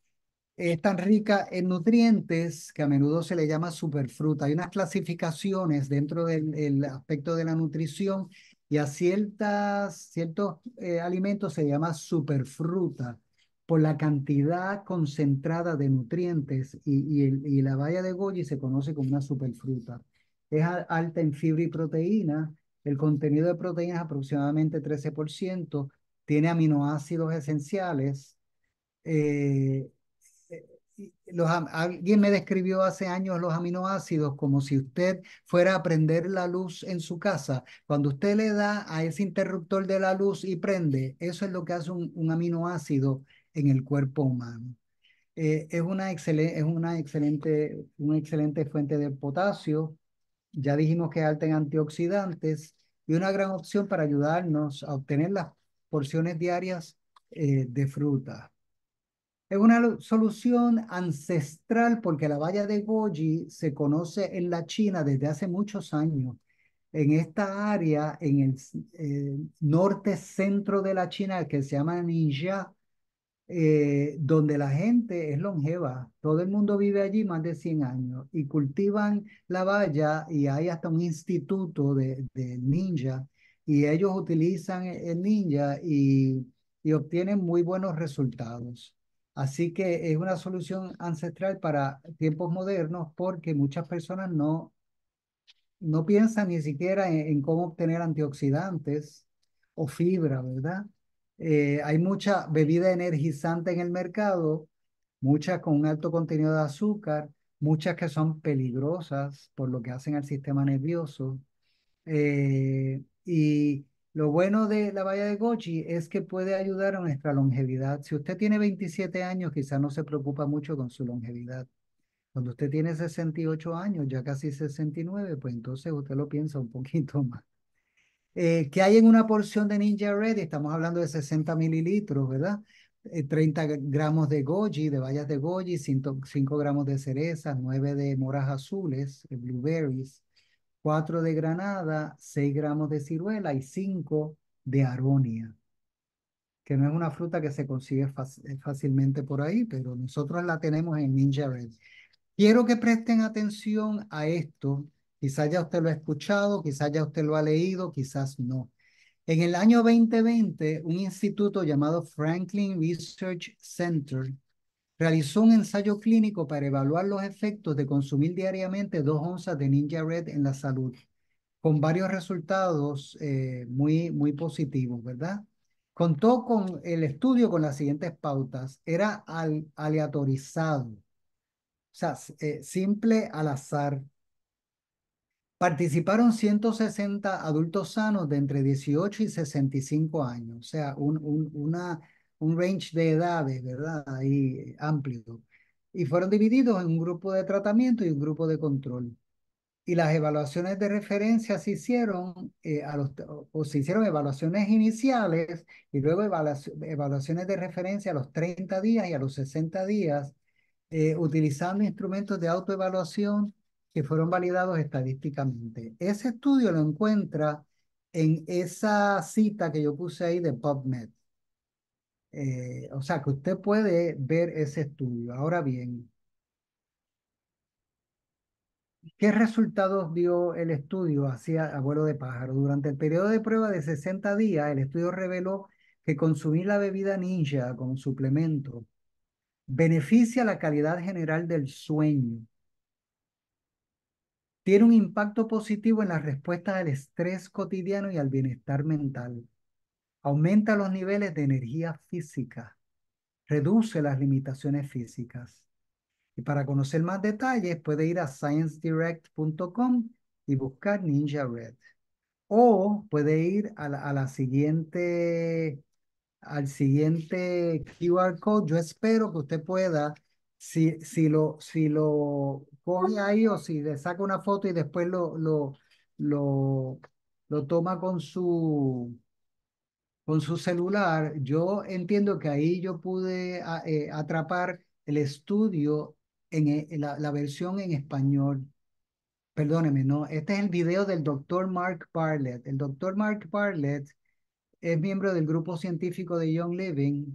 Es tan rica en nutrientes que a menudo se le llama superfruta. Hay unas clasificaciones dentro del aspecto de la nutrición y a ciertas, ciertos eh, alimentos se llama superfruta por la cantidad concentrada de nutrientes y, la valla de Goji se conoce como una superfruta. Es alta en fibra y proteína, el contenido de proteínas aproximadamente 13%, tiene aminoácidos esenciales. Eh, eh, alguien me describió hace años los aminoácidos como si usted fuera a prender la luz en su casa. Cuando usted le da a ese interruptor de la luz y prende, eso es lo que hace un, aminoácido en el cuerpo humano. Eh, es una, excelente, es una, excelente, una excelente fuente de potasio. Ya dijimos que es alta en antioxidantes y una gran opción para ayudarnos a obtener las porciones diarias eh, de fruta. Es una solución ancestral porque la valla de Goji se conoce en la China desde hace muchos años. En esta área, en el eh, norte centro de la China, que se llama Ninja, eh, donde la gente es longeva, todo el mundo vive allí más de 100 años y cultivan la valla y hay hasta un instituto de, de ninja y ellos utilizan el Ninja y, obtienen muy buenos resultados. Así que es una solución ancestral para tiempos modernos porque muchas personas no, no piensan ni siquiera en, cómo obtener antioxidantes o fibra, ¿verdad? Eh, hay mucha bebida energizante en el mercado, muchas con un alto contenido de azúcar, muchas que son peligrosas por lo que hacen al sistema nervioso. Eh, y lo bueno de la valla de goji es que puede ayudar a nuestra longevidad. Si usted tiene 27 años, quizás no se preocupa mucho con su longevidad. Cuando usted tiene 68 años, ya casi 69, pues entonces usted lo piensa un poquito *laughs* más. Eh, ¿Qué que hay en una porción de Ninja Red, estamos hablando de 60 mililitros, ¿verdad? 30 eh, gramos de goji, de bayas de goji, 5, 5 gramos de cerezas, 9 de moras azules, eh, blueberries, 4 de granada, 6 gramos de ciruela y 5 de aronia, que no es una fruta que se consigue eh, fácilmente por ahí, pero nosotros la tenemos en Ninja Red. Quiero que presten atención a esto. Quizás ya usted lo ha escuchado, quizás ya usted lo ha leído, quizás no. En el año 2020, un instituto llamado Franklin Research Center realizó un ensayo clínico para evaluar los efectos de consumir diariamente dos onzas de Ninja Red en la salud, con varios resultados eh, muy, muy positivos, ¿verdad? Contó con el estudio con las siguientes pautas. Era aleatorizado, o sea, eh, simple al azar. Participaron 160 adultos sanos de entre 18 y 65 años, o sea, un, una un range de edades, ¿verdad? Ahí eh, amplio. Y fueron divididos en un grupo de tratamiento y un grupo de control. Y las evaluaciones de referencia se hicieron, eh, a los, o se hicieron evaluaciones iniciales y luego evaluaciones de referencia a los 30 días y a los 60 días, eh, utilizando instrumentos de autoevaluación que fueron validados estadísticamente. Ese estudio lo encuentra en esa cita que yo puse ahí de PubMed. Eh, o sea que usted puede ver ese estudio. Ahora bien, ¿qué resultados dio el estudio hacia abuelo de pájaro? Durante el periodo de prueba de 60 días, el estudio reveló que consumir la bebida ninja como suplemento beneficia la calidad general del sueño. Tiene un impacto positivo en la respuesta al estrés cotidiano y al bienestar mental aumenta los niveles de energía física, reduce las limitaciones físicas. Y para conocer más detalles puede ir a sciencedirect.com y buscar Ninja Red. O puede ir a la, siguiente, al siguiente QR code. Yo espero que usted pueda, si, si lo, si lo coge ahí o si le saca una foto y después lo, lo, lo, lo toma con su con su celular, yo entiendo que ahí yo pude ah, eh, atrapar el estudio en, eh, la, versión en español. Perdóneme, no, este es el video del doctor Mark Parlett, El doctor Mark Parlett es miembro del grupo científico de Young Living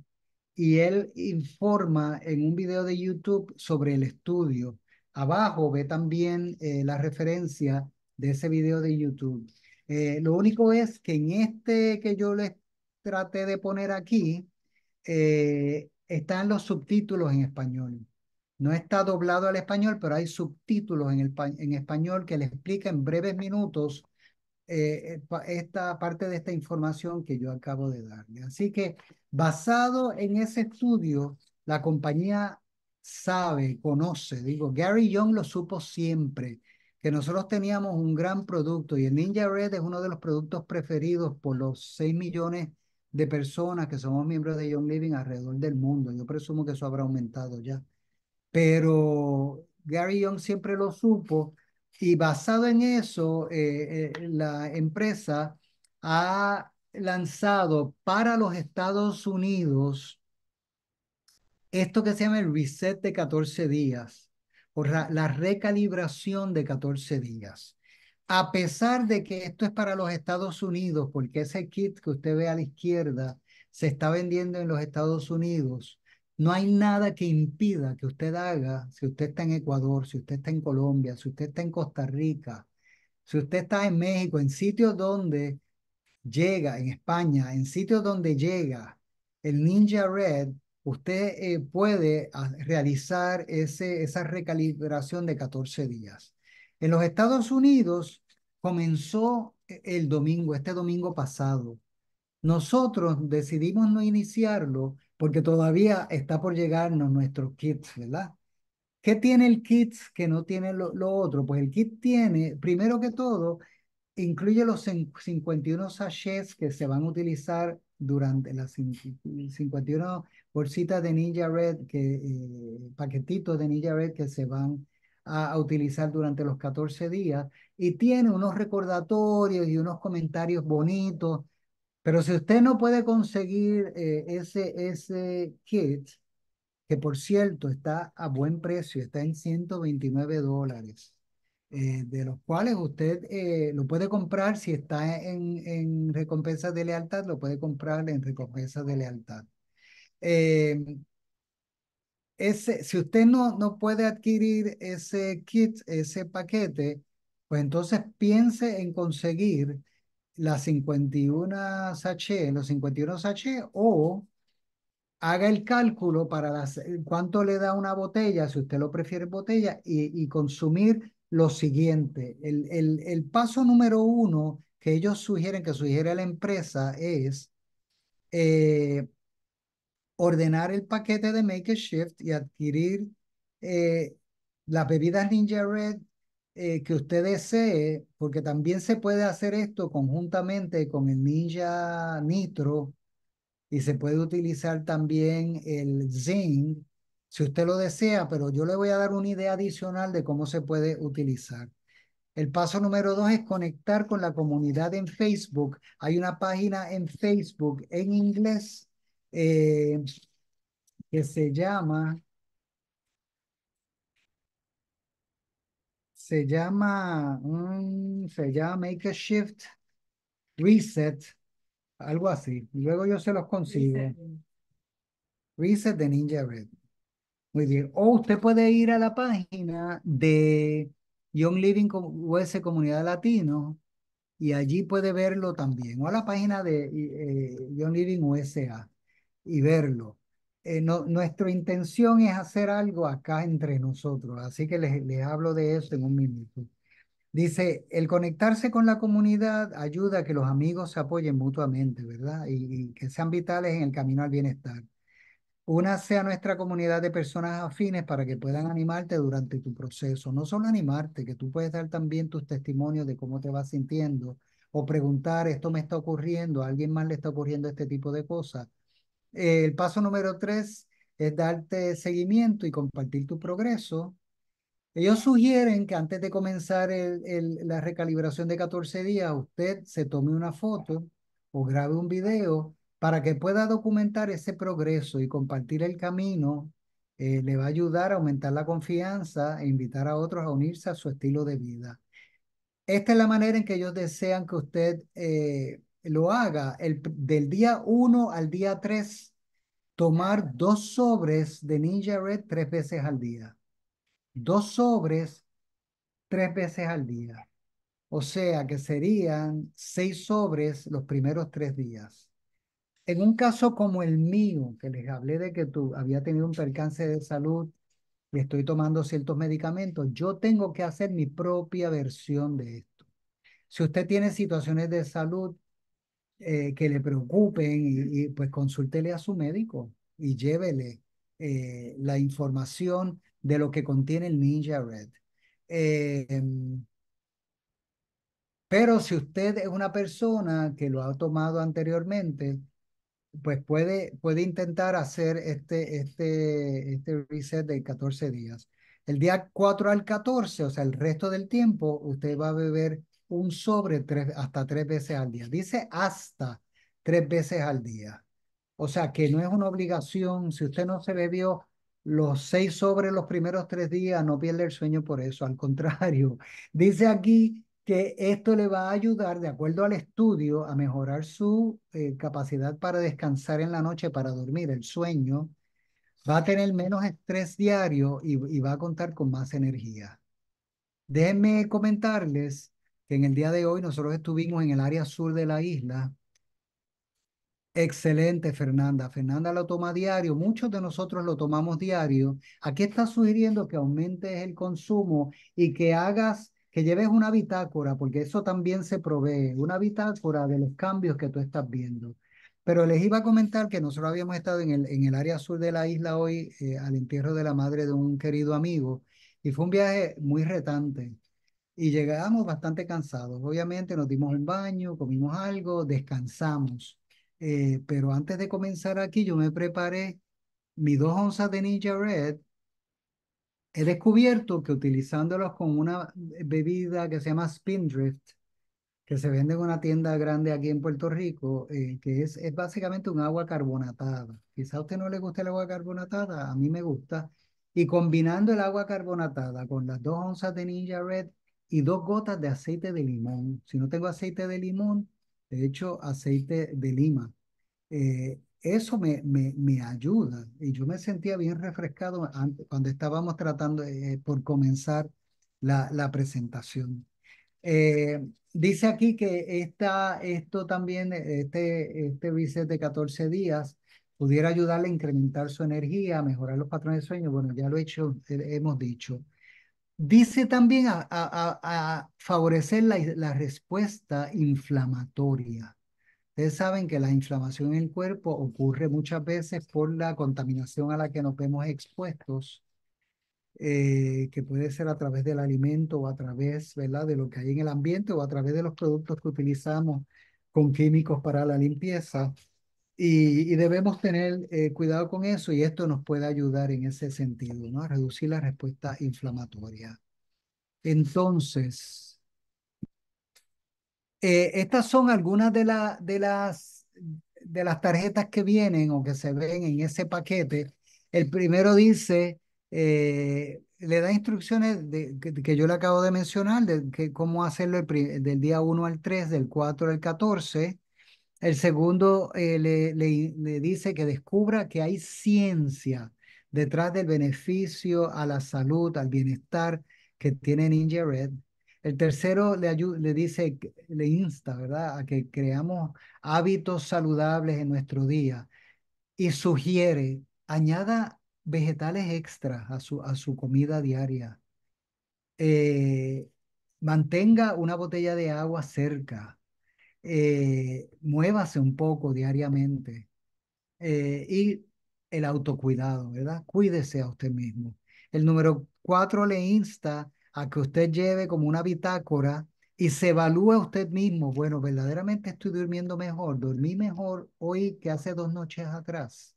y él informa en un video de YouTube sobre el estudio. Abajo ve también eh, la referencia de ese video de YouTube. lo único es que en este que yo les trate de poner aquí eh, están los subtítulos en español. No está doblado al español, pero hay subtítulos en, el, en español que le explica en breves minutos eh, eh, esta parte de esta información que yo acabo de darle. Así que basado en ese estudio, la compañía sabe, conoce, digo, Gary Young lo supo siempre, que nosotros teníamos un gran producto y el Ninja Red es uno de los productos preferidos por los 6 millones de de personas que somos miembros de Young Living alrededor del mundo. Yo presumo que eso habrá aumentado ya. Pero Gary Young siempre lo supo y basado en eso, eh, eh, la empresa ha lanzado para los Estados Unidos esto que se llama el reset de 14 días o la recalibración de 14 días a pesar de que esto es para los Estados Unidos, porque ese kit que usted ve a la izquierda se está vendiendo en los Estados Unidos, no hay nada que impida que usted haga, si usted está en Ecuador, si usted está en Colombia, si usted está en Costa Rica, si usted está en México, en sitios donde llega, en España, en sitios donde llega el Ninja Red, usted eh, puede ah, realizar ese, esa recalibración de 14 días. En los Estados Unidos comenzó eh, el domingo, este domingo pasado. Nosotros decidimos no iniciarlo porque todavía está por llegarnos nuestro kit, ¿verdad? ¿Qué tiene el kit que no tiene lo, otro? Pues el kit tiene, primero que todo, incluye los 51 sachets que se van a utilizar durante las 51 bolsitas de Ninja Red, que, eh, paquetitos de Ninja Red que se van a, utilizar durante los 14 días y tiene unos recordatorios y unos comentarios bonitos. Pero si usted no puede conseguir eh, ese, ese kit, que por cierto está a buen precio, está en 129 dólares, eh, de los cuales usted eh, lo puede comprar si está en, en recompensas de lealtad, lo puede comprar en recompensas de lealtad ese, si usted no, no puede adquirir ese kit, ese paquete, pues entonces piense en conseguir las 51 h los 51 h o haga el cálculo para las, eh, cuánto le da una botella, si usted lo prefiere botella, y, y consumir lo siguiente. El, el, el, paso número uno que ellos sugieren, que sugiere la empresa, es eh, ordenar el paquete de Make Shift y adquirir eh, las bebidas Ninja Red eh, que usted desee, porque también se puede hacer esto conjuntamente con el Ninja Nitro y se puede utilizar también el Zinc si usted lo desea, pero yo le voy a dar una idea adicional de cómo se puede utilizar. El paso número dos es conectar con la comunidad en Facebook. Hay una página en Facebook en inglés eh, que se llama, se llama, mm, se llama Make a Shift Reset, algo así. Luego yo se los consigo. Reset, de Ninja Red. Muy bien. O usted puede ir a la página de Young Living US Comunidad Latino y allí puede verlo también. O a la página de eh, Young Living USA y verlo. Eh, no, nuestra intención es hacer algo acá entre nosotros, así que les, hablo de eso en un minuto. Dice, el conectarse con la comunidad ayuda a que los amigos se apoyen mutuamente, ¿verdad? Y, y que sean vitales en el camino al bienestar. Una sea nuestra comunidad de personas afines para que puedan animarte durante tu proceso. No solo animarte, que tú puedes dar también tus testimonios de cómo te vas sintiendo o preguntar, esto me está ocurriendo, a alguien más le está ocurriendo este tipo de cosas el paso número tres es darte seguimiento y compartir tu progreso. Ellos sugieren que antes de comenzar la recalibración de 14 días, usted se tome una foto o grabe un video para que pueda documentar ese progreso y compartir el camino. Eh, le va a ayudar a aumentar la confianza e invitar a otros a unirse a su estilo de vida. Esta es la manera en que ellos desean que usted eh, lo haga el, del día 1 al día 3, tomar dos sobres de Ninja Red tres veces al día. Dos sobres tres veces al día. O sea que serían seis sobres los primeros tres días. En un caso como el mío, que les hablé de que tú había tenido un percance de salud y estoy tomando ciertos medicamentos, yo tengo que hacer mi propia versión de esto. Si usted tiene situaciones de salud eh, que le preocupen y, pues consúltele a su médico y llévele eh, la información de lo que contiene el Ninja Red. Em, pero si usted es una persona que lo ha tomado anteriormente, pues puede, puede intentar hacer este, este, este reset de 14 días. El día 4 al 14, o sea, el resto del tiempo, usted va a beber un sobre tres, hasta tres veces al día. Dice hasta tres veces al día. O sea que no es una obligación. Si usted no se bebió los seis sobre los primeros tres días, no pierde el sueño por eso. Al contrario, *laughs* dice aquí que esto le va a ayudar, de acuerdo al estudio, a mejorar su eh, capacidad para descansar en la noche, para dormir, el sueño. Va a tener menos estrés diario y, y va a contar con más energía. Déjenme comentarles que en el día de hoy nosotros estuvimos en el área sur de la isla. Excelente, Fernanda. Fernanda lo toma diario, muchos de nosotros lo tomamos diario. Aquí está sugiriendo que aumentes el consumo y que hagas, que lleves una bitácora, porque eso también se provee, una bitácora de los cambios que tú estás viendo. Pero les iba a comentar que nosotros habíamos estado en el, en el área sur de la isla hoy eh, al entierro de la madre de un querido amigo y fue un viaje muy retante y llegamos bastante cansados. Obviamente nos dimos un baño, comimos algo, descansamos. Eh, pero antes de comenzar aquí, yo me preparé mis dos onzas de Ninja Red. He descubierto que utilizándolos con una bebida que se llama Spindrift, que se vende en una tienda grande aquí en Puerto Rico, eh, que es, es básicamente un agua carbonatada. Quizá a usted no le guste el agua carbonatada, a mí me gusta. Y combinando el agua carbonatada con las dos onzas de Ninja Red, y dos gotas de aceite de limón. Si no tengo aceite de limón, de hecho, aceite de lima. Eh, eso me, me, me, ayuda y yo me sentía bien refrescado antes, cuando estábamos tratando eh, por comenzar la, la presentación. Eh, dice aquí que esta, esto también, este, este de 14 días, pudiera ayudarle a incrementar su energía, a mejorar los patrones de sueño. Bueno, ya lo he hecho, hemos dicho. Dice también a, favorecer la, respuesta inflamatoria. Ustedes saben que la inflamación en el cuerpo ocurre muchas veces por la contaminación a la que nos vemos expuestos, eh, que puede ser a través del alimento o a través de lo que hay en el ambiente o a través de los productos que utilizamos con químicos para la limpieza. Y, debemos tener eh, cuidado con eso y esto nos puede ayudar en ese sentido, ¿no? A reducir la respuesta inflamatoria. Entonces, eh, estas son algunas de, la, de, las, de las tarjetas que vienen o que se ven en ese paquete. El primero dice, eh, le da instrucciones de, que, yo le acabo de mencionar, de que cómo hacerlo del día 1 al 3, del 4 al 14. El segundo eh, le, dice que descubra que hay ciencia detrás del beneficio a la salud, al bienestar que tiene Ninja Red. El tercero le, dice, le insta, ¿verdad?, a que creamos hábitos saludables en nuestro día y sugiere, añada vegetales extras a su, a su comida diaria. Eh, mantenga una botella de agua cerca. Eh, muévase un poco diariamente eh, y el autocuidado, ¿verdad? Cuídese a usted mismo. El número cuatro le insta a que usted lleve como una bitácora y se evalúe a usted mismo. Bueno, verdaderamente estoy durmiendo mejor, dormí mejor hoy que hace dos noches atrás.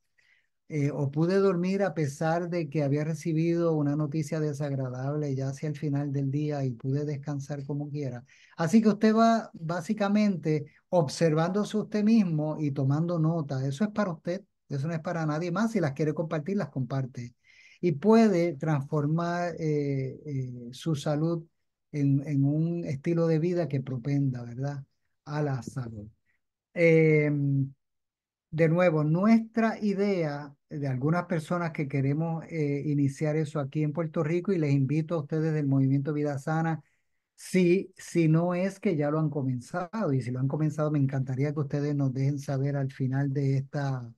Eh, o pude dormir a pesar de que había recibido una noticia desagradable ya hacia el final del día y pude descansar como quiera. Así que usted va básicamente observándose usted mismo y tomando nota. Eso es para usted, eso no es para nadie más. Si las quiere compartir, las comparte. Y puede transformar eh, eh, su salud en, en, un estilo de vida que propenda, ¿verdad? A la salud. Em, de nuevo, nuestra idea de algunas personas que queremos eh, iniciar eso aquí en Puerto Rico y les invito a ustedes del Movimiento Vida Sana, si, si no es que ya lo han comenzado y si lo han comenzado, me encantaría que ustedes nos dejen saber al final de esta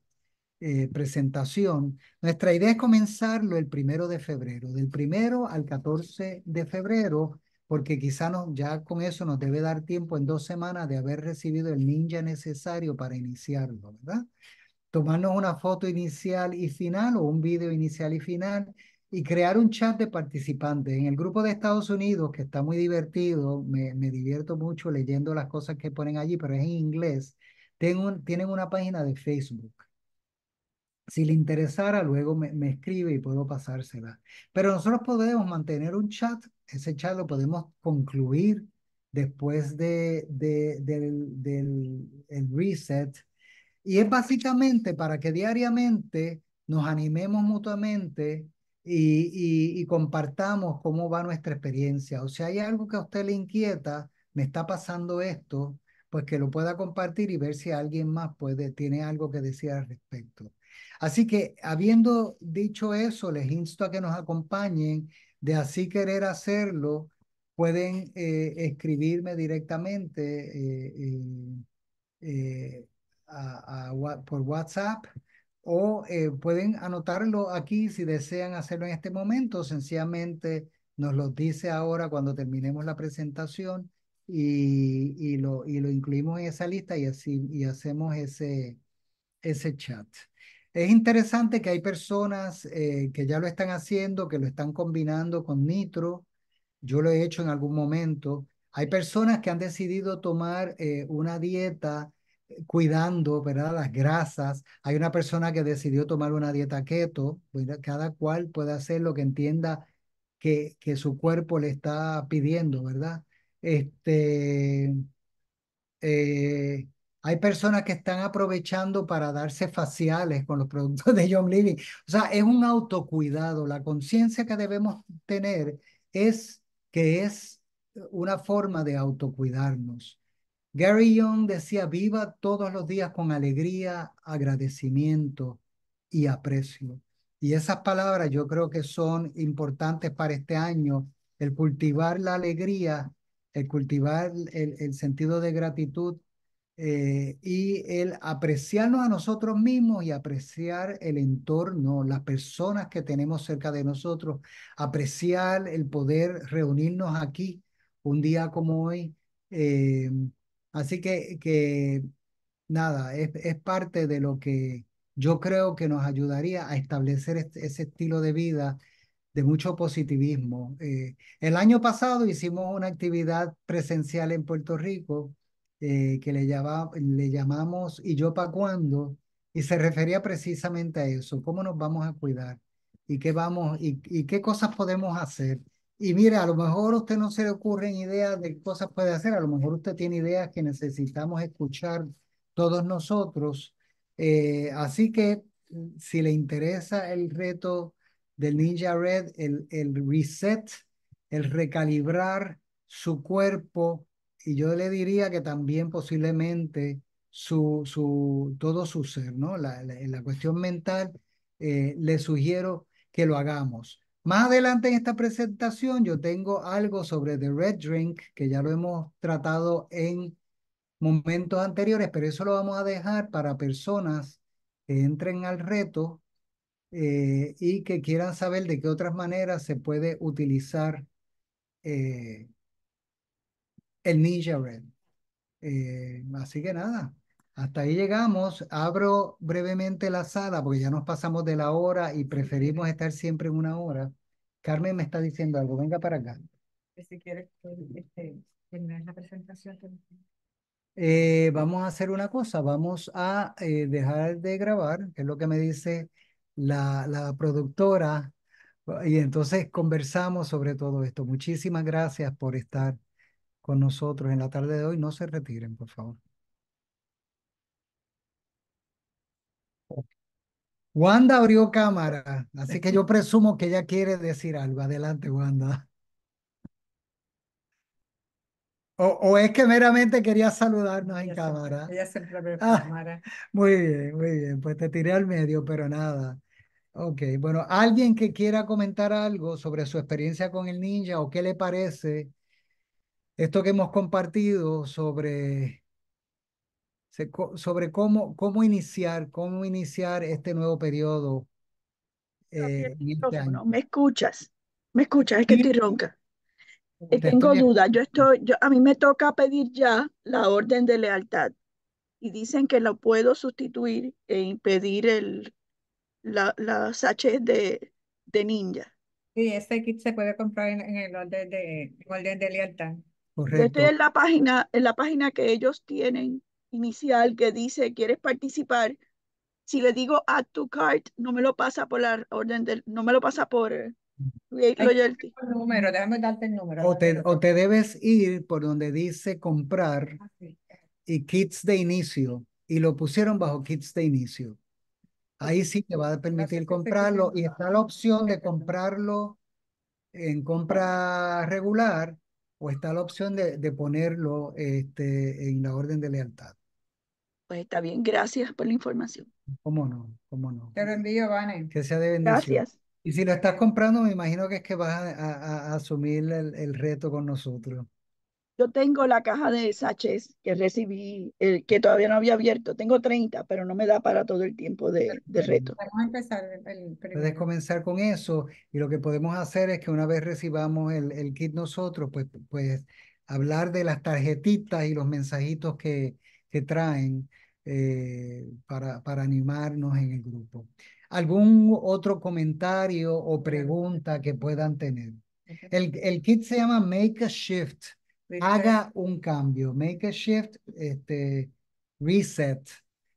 eh, presentación. Nuestra idea es comenzarlo el primero de febrero, del primero al 14 de febrero, porque quizá no, ya con eso nos debe dar tiempo en dos semanas de haber recibido el ninja necesario para iniciarlo, ¿verdad? tomarnos una foto inicial y final o un video inicial y final y crear un chat de participantes. En el grupo de Estados Unidos, que está muy divertido, me, divierto mucho leyendo las cosas que ponen allí, pero es en inglés, tienen una página de Facebook. Si le interesara, luego me, escribe y puedo pasársela. Pero nosotros podemos mantener un chat, ese chat lo podemos concluir después de, del, del reset y es básicamente para que diariamente nos animemos mutuamente y, compartamos cómo va nuestra experiencia. O si hay algo que a usted le inquieta, me está pasando esto, pues que lo pueda compartir y ver si alguien más puede, tiene algo que decir al respecto. Así que, habiendo dicho eso, les insto a que nos acompañen. De así querer hacerlo, pueden eh, escribirme directamente. Eh, eh, a, por WhatsApp o eh, pueden anotarlo aquí si desean hacerlo en este momento. Sencillamente nos lo dice ahora cuando terminemos la presentación y, y, lo, y lo incluimos en esa lista y así y hacemos ese, ese chat. Es interesante que hay personas eh, que ya lo están haciendo, que lo están combinando con Nitro. Yo lo he hecho en algún momento. Hay personas que han decidido tomar eh, una dieta cuidando, ¿verdad? Las grasas. Hay una persona que decidió tomar una dieta keto. Cada cual puede hacer lo que entienda que, que su cuerpo le está pidiendo, ¿verdad? Este, eh, hay personas que están aprovechando para darse faciales con los productos de John Living. O sea, es un autocuidado. La conciencia que debemos tener es que es una forma de autocuidarnos. Gary Young decía, viva todos los días con alegría, agradecimiento y aprecio. Y esas palabras yo creo que son importantes para este año, el cultivar la alegría, el cultivar el, sentido de gratitud eh, y el apreciarnos a nosotros mismos y apreciar el entorno, las personas que tenemos cerca de nosotros, apreciar el poder reunirnos aquí un día como hoy. Eh, Así que, que nada, es, parte de lo que yo creo que nos ayudaría a establecer ese estilo de vida de mucho positivismo. Eh, el año pasado hicimos una actividad presencial en Puerto Rico eh, que le, le llamamos ¿Y yo para cuándo? Y se refería precisamente a eso, cómo nos vamos a cuidar y qué, vamos, y, y qué cosas podemos hacer y mira, a lo mejor a usted no se le ocurren ideas de cosas puede hacer, a lo mejor usted tiene ideas que necesitamos escuchar todos nosotros. Eh, así que mm, si le interesa el reto del Ninja Red, el, el reset, el recalibrar su cuerpo, y yo le diría que también posiblemente su, su, todo su ser, ¿no? La, cuestión mental, eh, le sugiero que lo hagamos. Más adelante en esta presentación yo tengo algo sobre The Red Drink, que ya lo hemos tratado en momentos anteriores, pero eso lo vamos a dejar para personas que entren al reto eh, y que quieran saber de qué otras maneras se puede utilizar eh, el Ninja Red. Eh, así que nada, hasta ahí llegamos. Abro brevemente la sala porque ya nos pasamos de la hora y preferimos estar siempre en una hora. Carmen me está diciendo algo. Venga para acá. Si quieres pues, este, terminar la presentación. Eh, vamos a hacer una cosa. Vamos a eh, dejar de grabar, que es lo que me dice la productora. Y entonces conversamos sobre todo esto. Muchísimas gracias por estar con nosotros en la tarde de hoy. No se retiren, por favor. Wanda abrió cámara, así que yo presumo que ella quiere decir algo. Adelante, Wanda. O, es que meramente quería saludarnos en cámara. ella siempre ah, cámara. Muy bien, muy bien. Pues te tiré al medio, pero nada. Ok, bueno, alguien que quiera comentar algo sobre su experiencia con el ninja o qué le parece esto que hemos compartido sobre sobre cómo, cómo iniciar, cómo iniciar este nuevo periodo. Eh, este no, me escuchas, me escuchas, es que estoy ronca. Eh, tengo dudas, yo estoy, yo, a mí me toca pedir ya la orden de lealtad y dicen que lo puedo sustituir e impedir el, la, las de, de ninja. Sí, ese kit se puede comprar en, el orden de, orden de lealtad. Correcto. Yo este la página, en la página que ellos tienen inicial que dice, ¿quieres participar? Si le digo add to cart, no me lo pasa por la orden del, no me lo pasa por El eh, número, déjame darte el número. O te, debes ir por donde dice comprar ah, y kits de inicio y lo pusieron bajo kits de inicio. Ahí sí te va a permitir comprarlo y está la opción de comprarlo en compra regular o está la opción de, de ponerlo este, en la orden de lealtad. Pues está bien, gracias por la información. ¿Cómo no? ¿Cómo no? Te lo Vane. Que sea de bendición. Gracias. Y si lo estás comprando, me imagino que es que vas a, asumir el, reto con nosotros. Yo tengo la caja de Saches que recibí, eh, que todavía no había abierto. Tengo 30, pero no me da para todo el tiempo de, reto. Vamos a empezar Puedes comenzar con eso y lo que podemos hacer es que una vez recibamos el, kit nosotros, pues, pues hablar de las tarjetitas y los mensajitos que traen eh, para, para animarnos en el grupo. ¿Algún otro comentario o pregunta que puedan tener? El, kit se llama Make a Shift. Haga un cambio. Make a Shift, este, reset.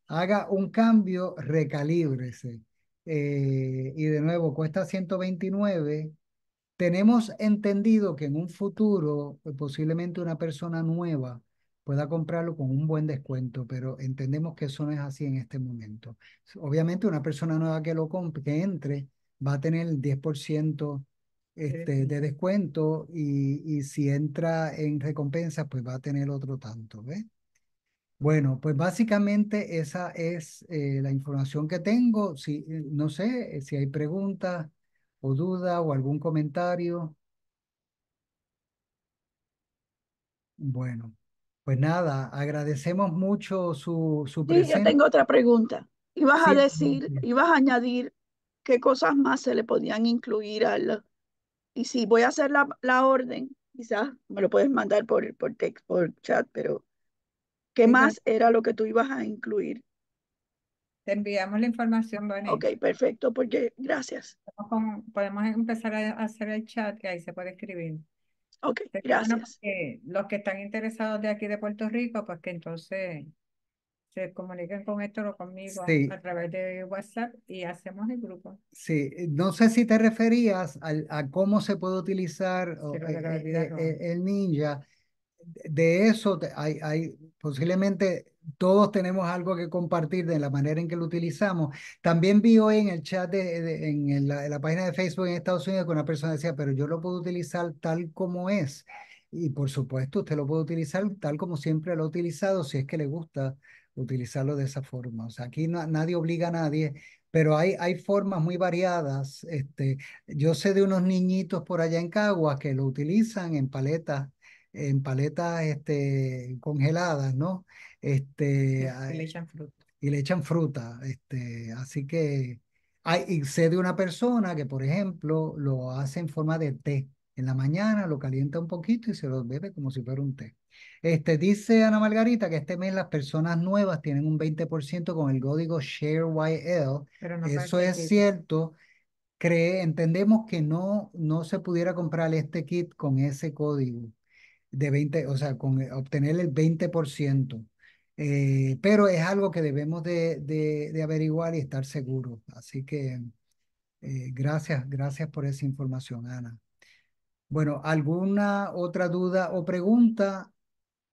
Haga un cambio, recalíbrese. Eh, y de nuevo, cuesta 129. Tenemos entendido que en un futuro, eh, posiblemente una persona nueva pueda comprarlo con un buen descuento, pero entendemos que eso no es así en este momento. Obviamente una persona nueva que lo compre, que entre, va a tener el 10% este, de descuento y, y, si entra en recompensas, pues va a tener otro tanto, Bueno, pues básicamente esa es eh, la información que tengo. Si, eh, no sé si hay preguntas o dudas o algún comentario. Bueno. Pues nada, agradecemos mucho su, su presencia. yo tengo otra pregunta. Ibas a decir, ibas a añadir qué cosas más se le podían incluir al... Y si voy a hacer la, la orden, quizás me lo puedes mandar por, por text, por chat, pero ¿qué más era lo que tú ibas a incluir? Te enviamos la información, Vanessa. Ok, perfecto, porque gracias. podemos empezar a hacer el chat, que ahí se puede escribir. Ok, gracias. los que están interesados de aquí de Puerto Rico, pues que entonces se comuniquen con esto o conmigo a través de WhatsApp y hacemos el grupo. Sí, no sé si te referías a cómo se puede utilizar eh, eh, eh, el, Ninja. De eso hay, hay posiblemente todos tenemos algo que compartir de la manera en que lo utilizamos. También vi hoy en el chat, en, la, página de Facebook en Estados Unidos, que una persona decía, pero yo lo puedo utilizar tal como es. Y por supuesto, usted lo puede utilizar tal como siempre lo ha utilizado, si es que le gusta utilizarlo de esa forma. O sea, aquí nadie obliga a nadie, pero hay, hay formas muy variadas. Este, yo sé de unos niñitos por allá en Cagua que lo utilizan en paletas en paletas este, congeladas, ¿no? Este, ah, y le eh, echan fruta. Y le echan fruta. Este, así que hay, sé de una persona que, por ejemplo, lo hace en forma de té. En la mañana lo calienta un poquito y se lo bebe como si fuera un té. Este, dice Ana Margarita que este mes las personas nuevas tienen un 20% con el código ShareYL. Eso es cierto. Cree, entendemos que no, no se pudiera comprar este kit con ese código de 20, o sea, con eh, obtener el 20%. Eh, pero es algo que debemos de, de, averiguar y estar seguros. Así que eh, gracias, gracias por esa información, Ana. Bueno, ¿alguna otra duda o pregunta?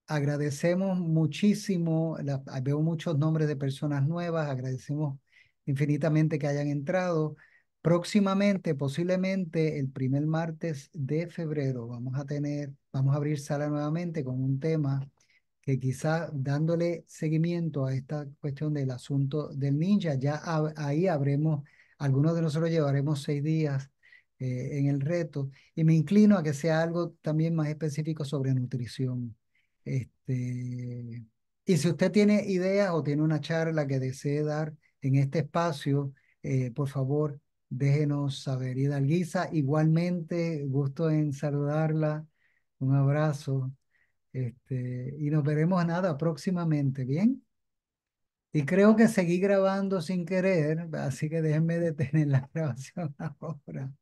Agradecemos muchísimo, ah, veo muchos nombres de personas nuevas, agradecemos infinitamente que hayan entrado. Próximamente, posiblemente el primer martes de febrero, vamos a tener vamos a abrir sala nuevamente con un tema que quizá dándole seguimiento a esta cuestión del asunto del ninja, ya ahí habremos, algunos de nosotros llevaremos seis días eh, en el reto y me inclino a que sea algo también más específico sobre nutrición. Este, y si usted tiene ideas o tiene una charla que desee dar en este espacio, eh, por favor, déjenos saber. Dalguisa, igualmente, gusto en saludarla un abrazo. Este, y nos veremos nada próximamente, ¿bien? Y creo que seguí grabando sin querer, así que déjenme detener la *laughs* grabación ahora.